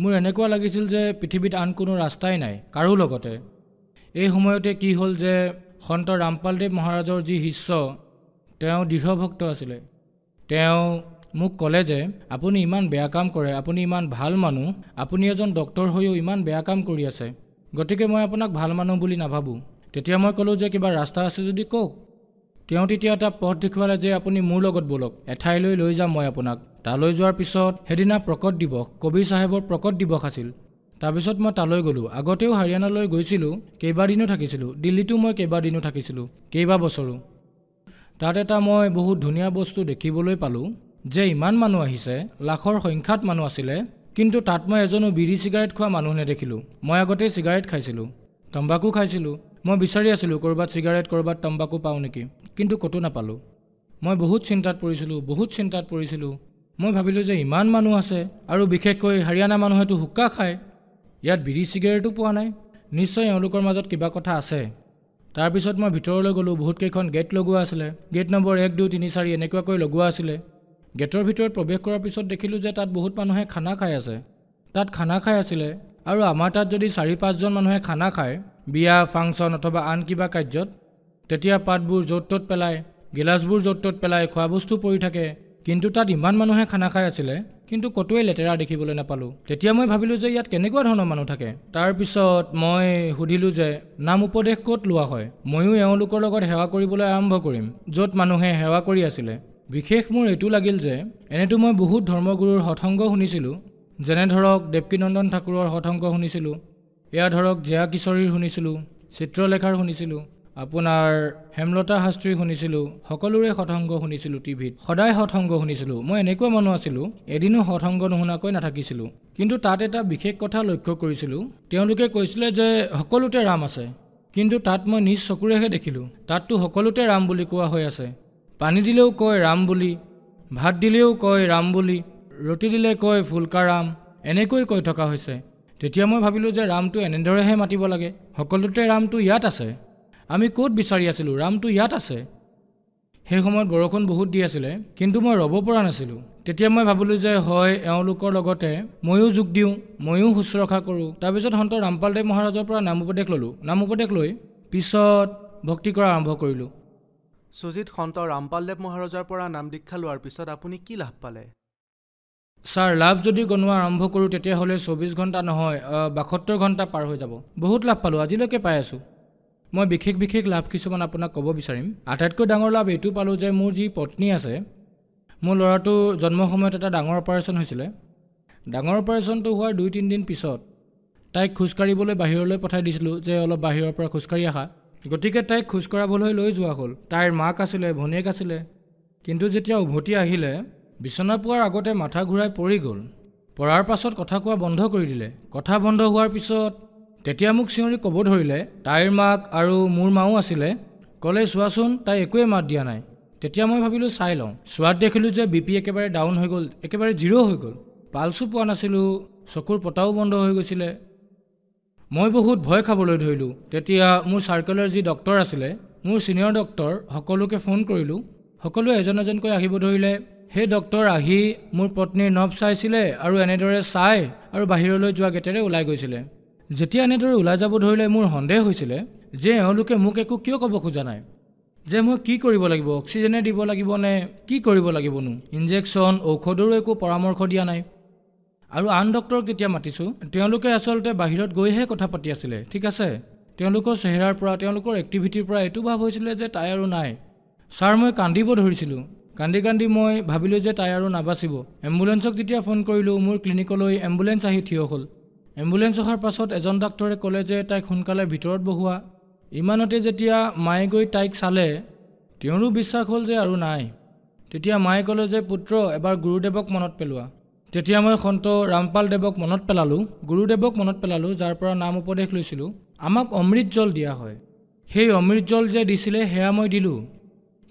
মোৰ এনেকুৱা লাগিছিল যে পৃথিৱীত আন কোনো ৰাস্তাই নাই কাৰো লগতে এই সময়তে কি হ'ল যে সন্ত ৰামপালদেৱ মহাৰাজৰ যি শিষ্য তেওঁ দৃঢ়ভক্ত আছিলে তেওঁ মোক ক'লে যে আপুনি ইমান বেয়া কাম কৰে আপুনি ইমান ভাল মানুহ আপুনি এজন ডক্টৰ হৈও ইমান বেয়া কাম কৰি আছে গতিকে মই আপোনাক ভাল মানুহ বুলি নাভাবোঁ তেতিয়া মই ক'লোঁ যে কিবা ৰাস্তা আছে যদি কওক তেওঁ তেতিয়া এটা পথ দেখুৱালে যে আপুনি মোৰ লগত বোলক এঠাইলৈ লৈ যাম মই আপোনাক তালৈ যোৱাৰ পিছত সেইদিনা প্ৰকট দিৱস কবি চাহেবৰ প্ৰকট দিৱস আছিল তাৰপিছত মই তালৈ গ'লোঁ আগতেও হাৰিয়ানালৈ গৈছিলোঁ কেইবাদিনো থাকিছিলোঁ দিল্লীতো মই কেইবাদিনো থাকিছিলোঁ কেইবাবছৰো তাত এটা মই বহুত ধুনীয়া বস্তু দেখিবলৈ পালোঁ যে ইমান মানুহ আহিছে লাখৰ সংখ্যাত মানুহ আছিলে কিন্তু তাত মই এজনো বিড়ি চিগাৰেট খোৱা মানুহ নেদেখিলোঁ মই আগতেই চিগাৰেট খাইছিলোঁ তম্বাকু খাইছিলোঁ মই বিচাৰি আছিলোঁ ক'ৰবাত চিগাৰেট ক'ৰবাত তম্বাকু পাওঁ নেকি কিন্তু ক'তো নাপালোঁ মই বহুত চিন্তাত পৰিছিলোঁ বহুত চিন্তাত পৰিছিলোঁ মই ভাবিলোঁ যে ইমান মানুহ আছে আৰু বিশেষকৈ হাৰিয়ানা মানুহেতো শুকা খায় ইয়াত বিড়ি চিগাৰেটো পোৱা নাই নিশ্চয় এওঁলোকৰ মাজত কিবা কথা আছে তাৰপিছত মই ভিতৰলৈ গ'লোঁ বহুতকেইখন গেট লগোৱা আছিলে গেট নম্বৰ এক দুই তিনি চাৰি এনেকুৱাকৈ লগোৱা আছিলে গেটৰ ভিতৰত প্ৰৱেশ কৰাৰ পিছত দেখিলোঁ যে তাত বহুত মানুহে খানা খাই আছে তাত খানা খাই আছিলে আৰু আমাৰ তাত যদি চাৰি পাঁচজন মানুহে খানা খায় বিয়া ফাংচন অথবা আন কিবা কাৰ্যত তেতিয়া পাতবোৰ য'ত ত'ত পেলাই গিলাচবোৰ য'ত ত'ত পেলাই খোৱা বস্তু পৰি থাকে কিন্তু তাত ইমান মানুহে খানা খাই আছিলে কিন্তু ক'তোৱেই লেতেৰা দেখিবলৈ নাপালোঁ তেতিয়া মই ভাবিলোঁ যে ইয়াত কেনেকুৱা ধৰণৰ মানুহ থাকে তাৰপিছত মই সুধিলোঁ যে নাম উপদেশ ক'ত লোৱা হয় ময়ো এওঁলোকৰ লগত সেৱা কৰিবলৈ আৰম্ভ কৰিম য'ত মানুহে সেৱা কৰি আছিলে বিশেষ মোৰ এইটো লাগিল যে এনেতো মই বহুত ধৰ্মগুৰুৰ সৎসংগ শুনিছিলোঁ যেনে ধৰক দেৱকীনন্দন ঠাকুৰৰ সৎসংগ শুনিছিলোঁ এয়া ধৰক জীয়া কিশোৰীৰ শুনিছিলোঁ চিত্ৰলেখাৰ শুনিছিলোঁ আপোনাৰ হেমলতা শাস্ত্ৰীৰ শুনিছিলোঁ সকলোৰে সৎসংগ শুনিছিলোঁ টিভিত সদায় সৎসংগ শুনিছিলোঁ মই এনেকুৱা মানুহ আছিলোঁ এদিনো সৎসংগ নুশুনাকৈ নাথাকিছিলোঁ কিন্তু তাত এটা বিশেষ কথা লক্ষ্য কৰিছিলোঁ তেওঁলোকে কৈছিলে যে সকলোতে ৰাম আছে কিন্তু তাত মই নিজ চকুৰেহে দেখিলোঁ তাততো সকলোতে ৰাম বুলি কোৱা হৈ আছে পানী দিলেও কয় ৰাম বুলি ভাত দিলেও কয় ৰাম বুলি ৰুটি দিলে কয় ফুলকা ৰাম এনেকৈ কৈ থকা হৈছে তেতিয়া মই ভাবিলোঁ যে ৰামটো এনেদৰেহে মাতিব লাগে সকলোতে ৰামটো ইয়াত আছে আমি ক'ত বিচাৰি আছিলোঁ ৰামটো ইয়াত আছে সেই সময়ত বৰষুণ বহুত দি আছিলে কিন্তু মই ৰ'ব পৰা নাছিলোঁ তেতিয়া মই ভাবিলোঁ যে হয় এওঁলোকৰ লগতে ময়ো যোগ দিওঁ ময়ো শুশ্ৰূষা কৰোঁ তাৰপিছত সন্ত ৰামপালদেৱ মহাৰাজৰ পৰা নাম উপদেশ ল'লোঁ নাম উপদেশ লৈ পিছত ভক্তি কৰা আৰম্ভ কৰিলোঁ সুজিত সন্ত ৰামপালদেৱ মহাৰজাৰ পৰা নাম দীক্ষা লোৱাৰ পিছত আপুনি কি লাভ পালে ছাৰ লাভ যদি গণোৱা আৰম্ভ কৰোঁ তেতিয়াহ'লে চৌবিছ ঘণ্টা নহয় বাসত্তৰ ঘণ্টা পাৰ হৈ যাব বহুত লাভ পালোঁ আজিলৈকে পাই আছোঁ মই বিশেষ বিশেষ লাভ কিছুমান আপোনাক ক'ব বিচাৰিম আটাইতকৈ ডাঙৰ লাভ এইটো পালোঁ যে মোৰ যি পত্নী আছে মোৰ ল'ৰাটো জন্ম সময়ত এটা ডাঙৰ অপাৰেশ্যন হৈছিলে ডাঙৰ অপাৰেশ্যনটো হোৱাৰ দুই তিনিদিন পিছত তাইক খোজকাঢ়িবলৈ বাহিৰলৈ পঠাই দিছিলোঁ যে অলপ বাহিৰৰ পৰা খোজকাঢ়ি অহা গতিকে তাইক খোজ কঢ়াবলৈ লৈ যোৱা হ'ল তাইৰ মাক আছিলে ভনীয়েক আছিলে কিন্তু যেতিয়া উভতি আহিলে বিচনা পোৱাৰ আগতে মাথা ঘূৰাই পৰি গ'ল পৰাৰ পাছত কথা কোৱা বন্ধ কৰি দিলে কথা বন্ধ হোৱাৰ পিছত তেতিয়া মোক চিঞৰি ক'ব ধৰিলে তাইৰ মাক আৰু মোৰ মাও আছিলে ক'লে চোৱাচোন তাই একোৱে মাত দিয়া নাই তেতিয়া মই ভাবিলোঁ চাই লওঁ চোৱাত দেখিলোঁ যে বি পি একেবাৰে ডাউন হৈ গ'ল একেবাৰে জিৰ' হৈ গ'ল পালছো পোৱা নাছিলোঁ চকুৰ পতাও বন্ধ হৈ গৈছিলে মই বহুত ভয় খাবলৈ ধৰিলোঁ তেতিয়া মোৰ চাৰ্কেলৰ যি ডক্টৰ আছিলে মোৰ ছিনিয়ৰ ডক্টৰ সকলোকে ফোন কৰিলোঁ সকলোৱে এজন এজনকৈ আহিব ধৰিলে সেই ডক্তৰ আহি মোৰ পত্নীৰ নভ চাইছিলে আৰু এনেদৰে চাই আৰু বাহিৰলৈ যোৱা গেটেৰে ওলাই গৈছিলে যেতিয়া এনেদৰে ওলাই যাব ধৰিলে মোৰ সন্দেহ হৈছিলে যে এওঁলোকে মোক একো কিয় ক'ব খোজা নাই যে মই কি কৰিব লাগিব অক্সিজেনে দিব লাগিবনে কি কৰিব লাগিবনো ইনজেকশ্যন ঔষধৰো একো পৰামৰ্শ দিয়া নাই আৰু আন ডক্তৰক যেতিয়া মাতিছোঁ তেওঁলোকে আচলতে বাহিৰত গৈহে কথা পাতি আছিলে ঠিক আছে তেওঁলোকৰ চেহেৰাৰ পৰা তেওঁলোকৰ এক্টিভিটিৰ পৰা এইটো ভাৱ হৈছিলে যে তাই আৰু নাই ছাৰ মই কান্দিব ধৰিছিলোঁ কান্দি কান্দি মই ভাবিলোঁ যে তাই আৰু নাবাচিব এম্বুলেঞ্চক যেতিয়া ফোন কৰিলোঁ মোৰ ক্লিনিকলৈ এম্বুলেঞ্চ আহি থিয় হ'ল এম্বুলেঞ্চ অহাৰ পাছত এজন ডাক্তৰে ক'লে যে তাইক সোনকালে ভিতৰত বহোৱা ইমানতে যেতিয়া মায়ে গৈ তাইক চালে তেওঁৰো বিশ্বাস হ'ল যে আৰু নাই তেতিয়া মায়ে ক'লে যে পুত্ৰ এবাৰ গুৰুদেৱক মনত পেলোৱা যেতিয়া মই সন্ত ৰামপাল দেৱক মনত পেলালোঁ গুৰুদেৱক মনত পেলালোঁ যাৰ পৰা নাম উপদেশ লৈছিলোঁ আমাক অমৃত জল দিয়া হয় সেই অমৃত জল যে দিছিলে সেয়া মই দিলোঁ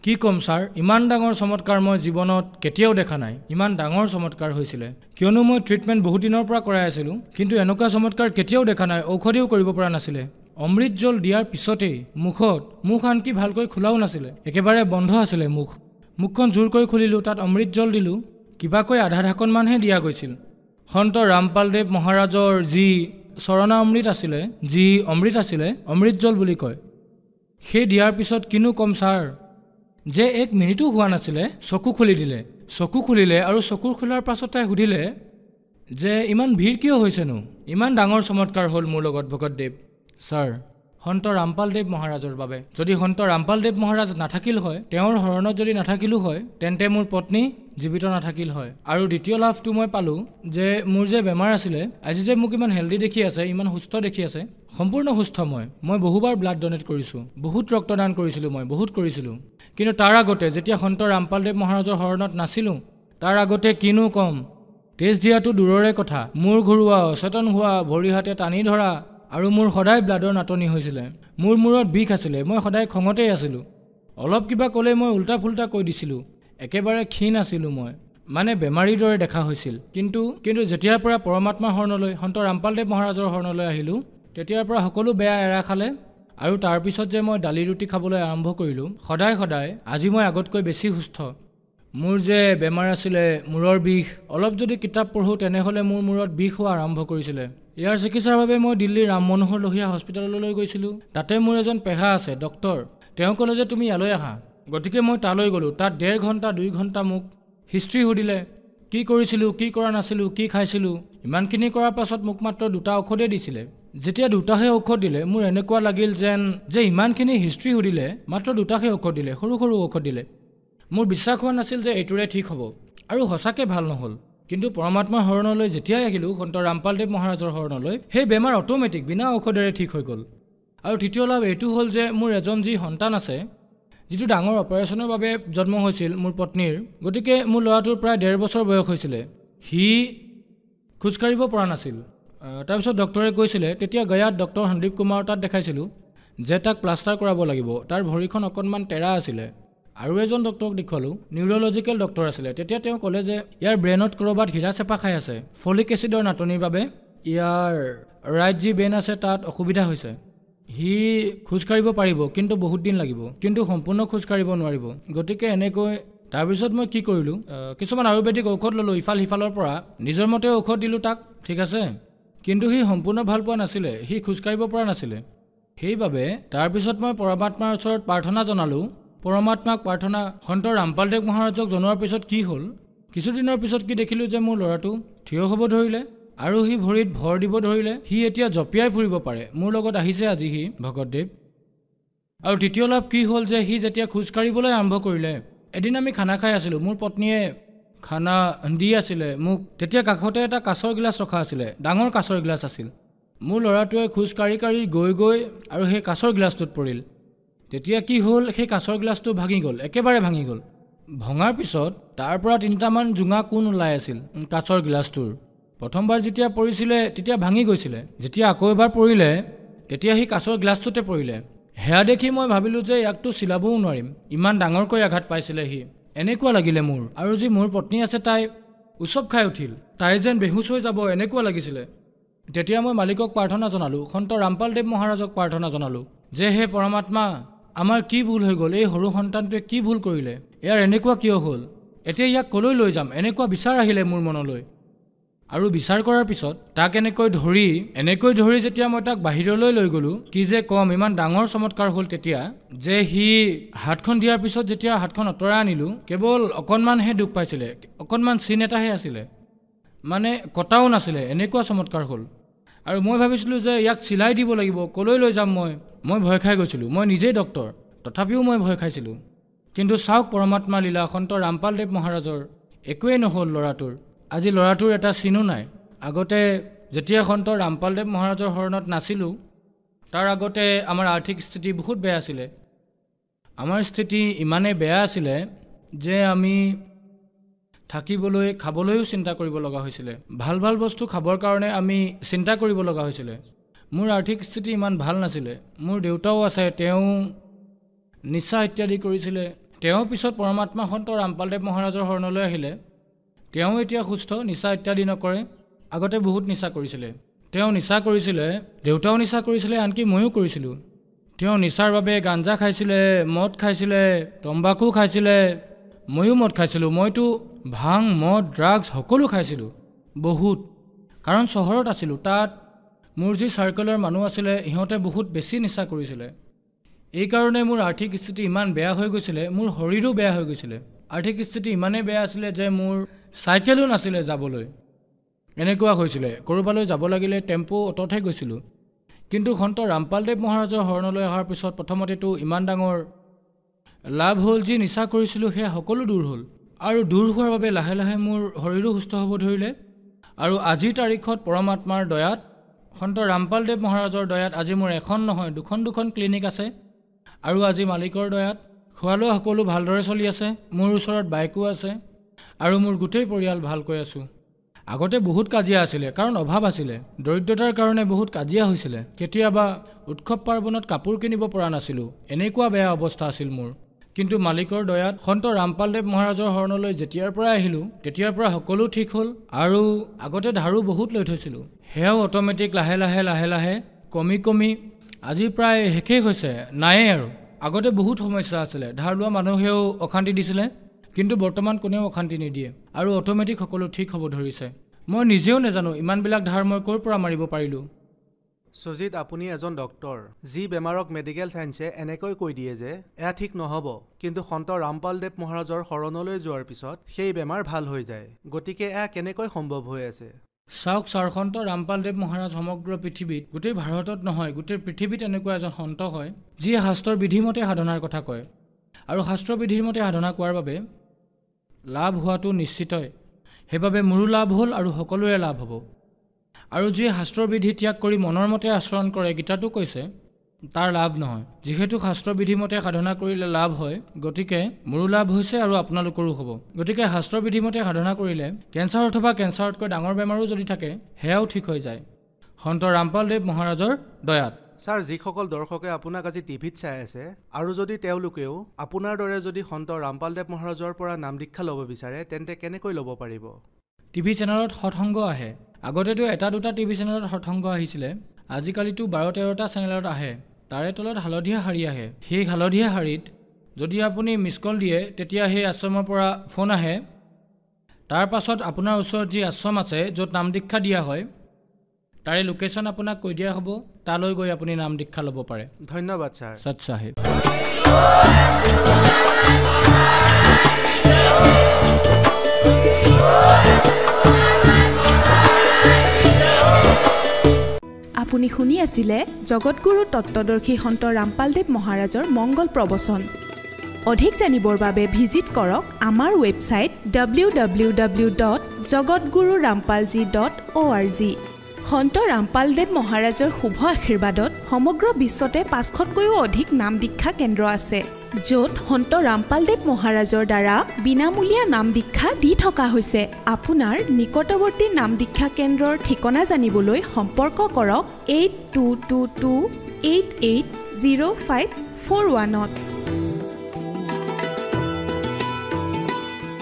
কি ক'ম ছাৰ ইমান ডাঙৰ চমৎকাৰ মই জীৱনত কেতিয়াও দেখা নাই ইমান ডাঙৰ চমৎকাৰ হৈছিলে কিয়নো মই ট্ৰিটমেণ্ট বহুত দিনৰ পৰা কৰাই আছিলোঁ কিন্তু এনেকুৱা চমৎকাৰ কেতিয়াও দেখা নাই ঔষধেও কৰিব পৰা নাছিলে অমৃত জল দিয়াৰ পিছতেই মুখত মুখ আনকি ভালকৈ খোলাও নাছিলে একেবাৰে বন্ধ আছিলে মুখ মুখখন জোৰকৈ খুলিলোঁ তাত অমৃত জল দিলোঁ কিবাকৈ আধা ঢাকনমানহে দিয়া গৈছিল সন্ত ৰামপাল দেৱ মহাৰাজৰ যি চৰণা অমৃত আছিলে যি অমৃত আছিলে অমৃতজল বুলি কয় সেই দিয়াৰ পিছত কিনো ক'ম ছাৰ যে এক মিনিটো হোৱা নাছিলে চকু খুলি দিলে চকু খুলিলে আৰু চকুৰ খোলাৰ পাছত তাই সুধিলে যে ইমান ভিৰ কিয় হৈছেনো ইমান ডাঙৰ চমৎকাৰ হ'ল মোৰ লগত দেৱ ছাৰ সন্ত ৰামপালদেৱ মহাৰাজৰ বাবে যদি সন্ত ৰামপালদেৱ মহাৰাজ নাথাকিল হয় তেওঁৰ শৰণত যদি নাথাকিলো হয় তেন্তে মোৰ পত্নী জীৱিত নাথাকিল হয় আৰু দ্বিতীয় লাভটো মই পালোঁ যে মোৰ যে বেমাৰ আছিলে আজি যে মোক ইমান হেল্ডি দেখি আছে ইমান সুস্থ দেখি আছে সম্পূৰ্ণ সুস্থ মই মই বহুবাৰ ব্লাড ডনেট কৰিছোঁ বহুত ৰক্তদান কৰিছিলোঁ মই বহুত কৰিছিলোঁ কিন্তু তাৰ আগতে যেতিয়া সন্ত ৰামপালদেৱ মহাৰাজৰ শৰণত নাছিলোঁ তাৰ আগতে কিনো ক'ম তেজ দিয়াটো দূৰৰে কথা মূৰ ঘূৰোৱা অচেতন হোৱা ভৰি হাতে টানি ধৰা আৰু মোৰ সদায় ব্লাডৰ নাটনি হৈছিলে মোৰ মূৰত বিষ আছিলে মই সদায় খঙতেই আছিলোঁ অলপ কিবা ক'লে মই উল্টা ফুল্টা কৈ দিছিলোঁ একেবাৰে ক্ষীণ আছিলোঁ মই মানে বেমাৰীৰ দৰে দেখা হৈছিল কিন্তু কিন্তু যেতিয়াৰ পৰা পৰমাত্মাৰ শৰণলৈ সন্ত ৰামপালদেৱ মহাৰাজৰ শৰণলৈ আহিলোঁ তেতিয়াৰ পৰা সকলো বেয়া এৰা খালে আৰু তাৰপিছত যে মই দালি ৰুটি খাবলৈ আৰম্ভ কৰিলোঁ সদায় সদায় আজি মই আগতকৈ বেছি সুস্থ মোৰ যে বেমাৰ আছিলে মূৰৰ বিষ অলপ যদি কিতাপ পঢ়োঁ তেনেহ'লে মোৰ মূৰত বিষ হোৱা আৰম্ভ কৰিছিলে ইয়াৰ চিকিৎসাৰ বাবে মই দিল্লীৰ ৰাম মনোহৰ লোহিয়া হস্পিটেললৈ গৈছিলোঁ তাতে মোৰ এজন পেহা আছে ডক্টৰ তেওঁ ক'লে যে তুমি ইয়ালৈ আহা গতিকে মই তালৈ গ'লোঁ তাত ডেৰ ঘণ্টা দুই ঘণ্টা মোক হিষ্ট্ৰী সুধিলে কি কৰিছিলোঁ কি কৰা নাছিলোঁ কি খাইছিলোঁ ইমানখিনি কৰাৰ পাছত মোক মাত্ৰ দুটা ঔষধেই দিছিলে যেতিয়া দুটাহে ঔষধ দিলে মোৰ এনেকুৱা লাগিল যেন যে ইমানখিনি হিষ্ট্ৰী সুধিলে মাত্ৰ দুটাহে ঔষধ দিলে সৰু সৰু ঔষধ দিলে মোৰ বিশ্বাস হোৱা নাছিল যে এইটোৰে ঠিক হ'ব আৰু সঁচাকৈ ভাল নহ'ল কিন্তু পৰমাত্মাৰ শৰণলৈ যেতিয়াই আহিলোঁ সন্ত ৰামপালদেৱ মহাৰাজৰ শৰণলৈ সেই বেমাৰ অট'মেটিক বিনা ঔষধেৰে ঠিক হৈ গ'ল আৰু তৃতীয় লাভ এইটো হ'ল যে মোৰ এজন যি সন্তান আছে যিটো ডাঙৰ অপাৰেশ্যনৰ বাবে জন্ম হৈছিল মোৰ পত্নীৰ গতিকে মোৰ ল'ৰাটোৰ প্ৰায় ডেৰ বছৰ বয়স হৈছিলে সি খোজকাঢ়িব পৰা নাছিল তাৰপিছত ডক্টৰে কৈছিলে তেতিয়া গয়াত ডক্টৰ সন্দীপ কুমাৰ তাত দেখাইছিলোঁ যে তাক প্লাষ্টাৰ কৰাব লাগিব তাৰ ভৰিখন অকণমান টেৰা আছিলে আৰু এজন ডক্টৰক দেখুৱালোঁ নিউৰলজিকেল ডক্টৰ আছিলে তেতিয়া তেওঁ ক'লে যে ইয়াৰ ব্ৰেইনত ক'ৰবাত হীৰা চেপা খাই আছে ফলিক এচিডৰ নাটনিৰ বাবে ইয়াৰ ৰাইট যি ব্ৰেইন আছে তাত অসুবিধা হৈছে সি খোজকাঢ়িব পাৰিব কিন্তু বহুত দিন লাগিব কিন্তু সম্পূৰ্ণ খোজকাঢ়িব নোৱাৰিব গতিকে এনেকৈ তাৰপিছত মই কি কৰিলোঁ কিছুমান আয়ুৰ্বেদিক ঔষধ ল'লোঁ ইফাল সিফালৰ পৰা নিজৰ মতে ঔষধ দিলোঁ তাক ঠিক আছে কিন্তু সি সম্পূৰ্ণ ভাল পোৱা নাছিলে সি খোজকাঢ়িব পৰা নাছিলে সেইবাবে তাৰপিছত মই পৰমাত্মাৰ ওচৰত প্ৰাৰ্থনা জনালোঁ পৰমাত্মাক প্ৰাৰ্থনা সন্ত ৰামপালদেৱ মহাৰাজক জনোৱাৰ পিছত কি হ'ল কিছুদিনৰ পিছত কি দেখিলোঁ যে মোৰ ল'ৰাটো থিয় হ'ব ধৰিলে আৰু সি ভৰিত ভৰ দিব ধৰিলে সি এতিয়া জঁপিয়াই ফুৰিব পাৰে মোৰ লগত আহিছে আজি সি ভকতদেৱ আৰু তৃতীয় লাভ কি হ'ল যে সি যেতিয়া খোজকাঢ়িবলৈ আৰম্ভ কৰিলে এদিন আমি খানা খাই আছিলোঁ মোৰ পত্নীয়ে খানা দি আছিলে মোক তেতিয়া কাষতে এটা কাছৰ গিলাচ ৰখা আছিলে ডাঙৰ কাছৰ গিলাচ আছিল মোৰ ল'ৰাটোৱে খোজ কাঢ়ি কাঢ়ি গৈ গৈ আৰু সেই কাছৰ গিলাচটোত পৰিল তেতিয়া কি হ'ল সেই কাঁচৰ গিলাচটো ভাঙি গ'ল একেবাৰে ভাঙি গ'ল ভঙাৰ পিছত তাৰ পৰা তিনিটামান জোঙা কোণ ওলাই আছিল কাঁচৰ গিলাচটোৰ প্ৰথমবাৰ যেতিয়া পৰিছিলে তেতিয়া ভাঙি গৈছিলে যেতিয়া আকৌ এবাৰ পৰিলে তেতিয়া সি কাঁচৰ গ্লাছটোতে পৰিলে সেয়া দেখি মই ভাবিলোঁ যে ইয়াকতো চিলাবও নোৱাৰিম ইমান ডাঙৰকৈ আঘাত পাইছিলে সি এনেকুৱা লাগিলে মোৰ আৰু যি মোৰ পত্নী আছে তাই উচপ খাই উঠিল তাই যেন বেহুচ হৈ যাব এনেকুৱা লাগিছিলে তেতিয়া মই মালিকক প্ৰাৰ্থনা জনালোঁ সন্ত ৰামপাল দেৱ মহাৰাজক প্ৰাৰ্থনা জনালোঁ যে হে পৰমাত্মা আমাৰ কি ভুল হৈ গ'ল এই সৰু সন্তানটোৱে কি ভুল কৰিলে ইয়াৰ এনেকুৱা কিয় হ'ল এতিয়া ইয়াক ক'লৈ লৈ যাম এনেকুৱা বিচাৰ আহিলে মোৰ মনলৈ আৰু বিচাৰ কৰাৰ পিছত তাক এনেকৈ ধৰি এনেকৈ ধৰি যেতিয়া মই তাক বাহিৰলৈ লৈ গ'লোঁ কি যে ক'ম ইমান ডাঙৰ চমৎকাৰ হ'ল তেতিয়া যে সি হাতখন দিয়াৰ পিছত যেতিয়া হাতখন আঁতৰাই আনিলোঁ কেৱল অকণমানহে দুখ পাইছিলে অকণমান চিন এটাহে আছিলে মানে কটাও নাছিলে এনেকুৱা চমৎকাৰ হ'ল আৰু মই ভাবিছিলোঁ যে ইয়াক চিলাই দিব লাগিব ক'লৈ লৈ যাম মই মই ভয় খাই গৈছিলোঁ মই নিজেই ডক্টৰ তথাপিও মই ভয় খাইছিলোঁ কিন্তু চাওক পৰমাত্মা লীলা সন্ত ৰামপাল দেৱ মহাৰাজৰ একোৱেই নহ'ল ল'ৰাটোৰ আজি ল'ৰাটোৰ এটা চিনো নাই আগতে যেতিয়া সন্ত ৰামপাল দেৱ মহাৰাজৰ শৰণত নাছিলোঁ তাৰ আগতে আমাৰ আৰ্থিক স্থিতি বহুত বেয়া আছিলে আমাৰ স্থিতি ইমানেই বেয়া আছিলে যে আমি থাকিবলৈ খাবলৈও চিন্তা কৰিব লগা হৈছিলে ভাল ভাল বস্তু খাবৰ কাৰণে আমি চিন্তা কৰিব লগা হৈছিলে মোৰ আৰ্থিক স্থিতি ইমান ভাল নাছিলে মোৰ দেউতাও আছে তেওঁ নিচা ইত্যাদি কৰিছিলে তেওঁ পিছত পৰমাত্মা সন্ত ৰামপালদেৱ মহাৰাজৰ শৰণলৈ আহিলে তেওঁ এতিয়া সুস্থ নিচা ইত্যাদি নকৰে আগতে বহুত নিচা কৰিছিলে তেওঁ নিচা কৰিছিলে দেউতাও নিচা কৰিছিলে আনকি ময়ো কৰিছিলোঁ তেওঁ নিচাৰ বাবে গাঞ্জা খাইছিলে মদ খাইছিলে তম্বাকু খাইছিলে ময়ো মদ খাইছিলোঁ মইতো ভাং মদ ড্ৰাগছ সকলো খাইছিলোঁ বহুত কাৰণ চহৰত আছিলোঁ তাত মোৰ যি চাৰ্কেলৰ মানুহ আছিলে সিহঁতে বহুত বেছি নিচা কৰিছিলে এইকাৰণে মোৰ আৰ্থিক স্থিতি ইমান বেয়া হৈ গৈছিলে মোৰ শৰীৰো বেয়া হৈ গৈছিলে আৰ্থিক স্থিতি ইমানেই বেয়া আছিলে যে মোৰ চাইকেলো নাছিলে যাবলৈ এনেকুৱা হৈছিলে ক'ৰবালৈ যাব লাগিলে টেম্পু অ'টতহে গৈছিলোঁ কিন্তু সন্ত ৰামপালদেৱ মহাৰাজৰ শৰণলৈ অহাৰ পিছত প্ৰথমতেতো ইমান ডাঙৰ লাভ হ'ল যি নিচা কৰিছিলোঁ সেয়া সকলো দূৰ হ'ল আৰু দূৰ হোৱাৰ বাবে লাহে লাহে মোৰ শৰীৰো সুস্থ হ'ব ধৰিলে আৰু আজিৰ তাৰিখত পৰমাত্মাৰ দয়াত সন্ত ৰামপাল দেৱ মহাৰাজৰ দয়াত আজি মোৰ এখন নহয় দুখন দুখন ক্লিনিক আছে আৰু আজি মালিকৰ দয়াত খোৱা লোৱা সকলো ভালদৰে চলি আছে মোৰ ওচৰত বাইকো আছে আৰু মোৰ গোটেই পৰিয়াল ভালকৈ আছোঁ আগতে বহুত কাজিয়া আছিলে কাৰণ অভাৱ আছিলে দৰিদ্ৰতাৰ কাৰণে বহুত কাজিয়া হৈছিলে কেতিয়াবা উৎসৱ পাৰ্বণত কাপোৰ কিনিব পৰা নাছিলোঁ এনেকুৱা বেয়া অৱস্থা আছিল মোৰ কিন্তু মালিকৰ দয়াত সন্ত ৰামপালদেৱ মহাৰাজৰ শৰণলৈ যেতিয়াৰ পৰা আহিলোঁ তেতিয়াৰ পৰা সকলো ঠিক হ'ল আৰু আগতে ধাৰো বহুত লৈ থৈছিলোঁ সেয়াও অট'মেটিক লাহে লাহে লাহে লাহে কমি কমি আজি প্ৰায় শেষেই হৈছে নায়েই আৰু আগতে বহুত সমস্যা আছিলে ধাৰ লোৱা মানুহেও অশান্তি দিছিলে কিন্তু বৰ্তমান কোনেও অশান্তি নিদিয়ে আৰু অট'মেটিক সকলো ঠিক হ'ব ধৰিছে মই নিজেও নেজানো ইমানবিলাক ধাৰ মই ক'ৰ পৰা মাৰিব পাৰিলোঁ সজিত আপুনি এজন ডক্টৰ যি বেমাৰক মেডিকেল ছায়েন্সে এনেকৈ কৈ দিয়ে যে এয়া ঠিক নহ'ব কিন্তু সন্ত ৰামপাল দেৱ মহাৰাজৰ শৰণলৈ যোৱাৰ পিছত সেই বেমাৰ ভাল হৈ যায় গতিকে এয়া কেনেকৈ সম্ভৱ হৈ আছে চাওক ছাৰ সন্ত ৰামপাল দেৱ মহাৰাজ সমগ্ৰ পৃথিৱীত গোটেই ভাৰতত নহয় গোটেই পৃথিৱীত এনেকুৱা এজন সন্ত হয় যিয়ে শাস্ত্ৰৰ বিধিমতে সাধনাৰ কথা কয় আৰু শাস্ত্ৰ বিধিৰ মতে সাধনা কোৱাৰ বাবে লাভ হোৱাটো নিশ্চিতই সেইবাবে মোৰো লাভ হ'ল আৰু সকলোৰে লাভ হ'ব আৰু যি শাস্ত্ৰবিধি ত্যাগ কৰি মনৰ মতে আচৰণ কৰে গীতাটো কৈছে তাৰ লাভ নহয় যিহেতু শাস্ত্ৰবিধিমতে সাধনা কৰিলে লাভ হয় গতিকে মোৰো লাভ হৈছে আৰু আপোনালোকৰো হ'ব গতিকে শাস্ত্ৰবিধিমতে সাধনা কৰিলে কেঞ্চাৰ অথবা কেঞ্চাৰতকৈ ডাঙৰ বেমাৰো যদি থাকে সেয়াও ঠিক হৈ যায় সন্ত ৰামপাল দেৱ মহাৰাজৰ দয়াত ছাৰ যিসকল দৰ্শকে আপোনাক আজি টিভিত চাই আছে আৰু যদি তেওঁলোকেও আপোনাৰ দৰে যদি সন্ত ৰামপাল দেৱ মহাৰাজৰ পৰা নাম দীক্ষা ল'ব বিচাৰে তেন্তে কেনেকৈ ল'ব পাৰিব টিভি চেনেলত সৎসংগ আহে আগতেতো এটা দুটা টিভি চেনেলত সৰসংগ আহিছিলে আজিকালিতো বাৰ তেৰটা চেনেলত আহে তাৰে তলত হালধীয়া শাৰী আহে সেই হালধীয়া শাৰীত যদি আপুনি মিছ কল দিয়ে তেতিয়া সেই আশ্ৰমৰ পৰা ফোন আহে তাৰ পাছত আপোনাৰ ওচৰত যি আশ্ৰম আছে য'ত নাম দীক্ষা দিয়া হয় তাৰে লোকেশ্যন আপোনাক কৈ দিয়া হ'ব তালৈ গৈ আপুনি নাম দীক্ষা ল'ব পাৰে ধন্যবাদ ছাৰ সৎ চাহেব আপুনি শুনি আছিলে জগতগুৰু তত্ত্বদৰ্শী সন্ত ৰামপালদেৱ মহাৰাজৰ মংগল প্ৰৱচন অধিক জানিবৰ বাবে ভিজিট কৰক আমাৰ website W W W dot Jagatguru Rampalji dot O' R G Sant Rampaldev মহাৰাজৰ শুভ আশীৰ্বাদত সমগ্ৰ বিশ্বতে পাঁচশতকৈও অধিক নাম দীক্ষা কেন্দ্ৰ আছে য'ত সন্ত ৰামপালদেৱ মহাৰাজৰ দ্বাৰা বিনামূলীয়া নাম দীক্ষা দি থকা হৈছে আপোনাৰ নিকটৱৰ্তী নাম দীক্ষা কেন্দ্ৰৰ ঠিকনা জানিবলৈ সম্পৰ্ক কৰক eight two two two eight eight zero' five four ওৱানত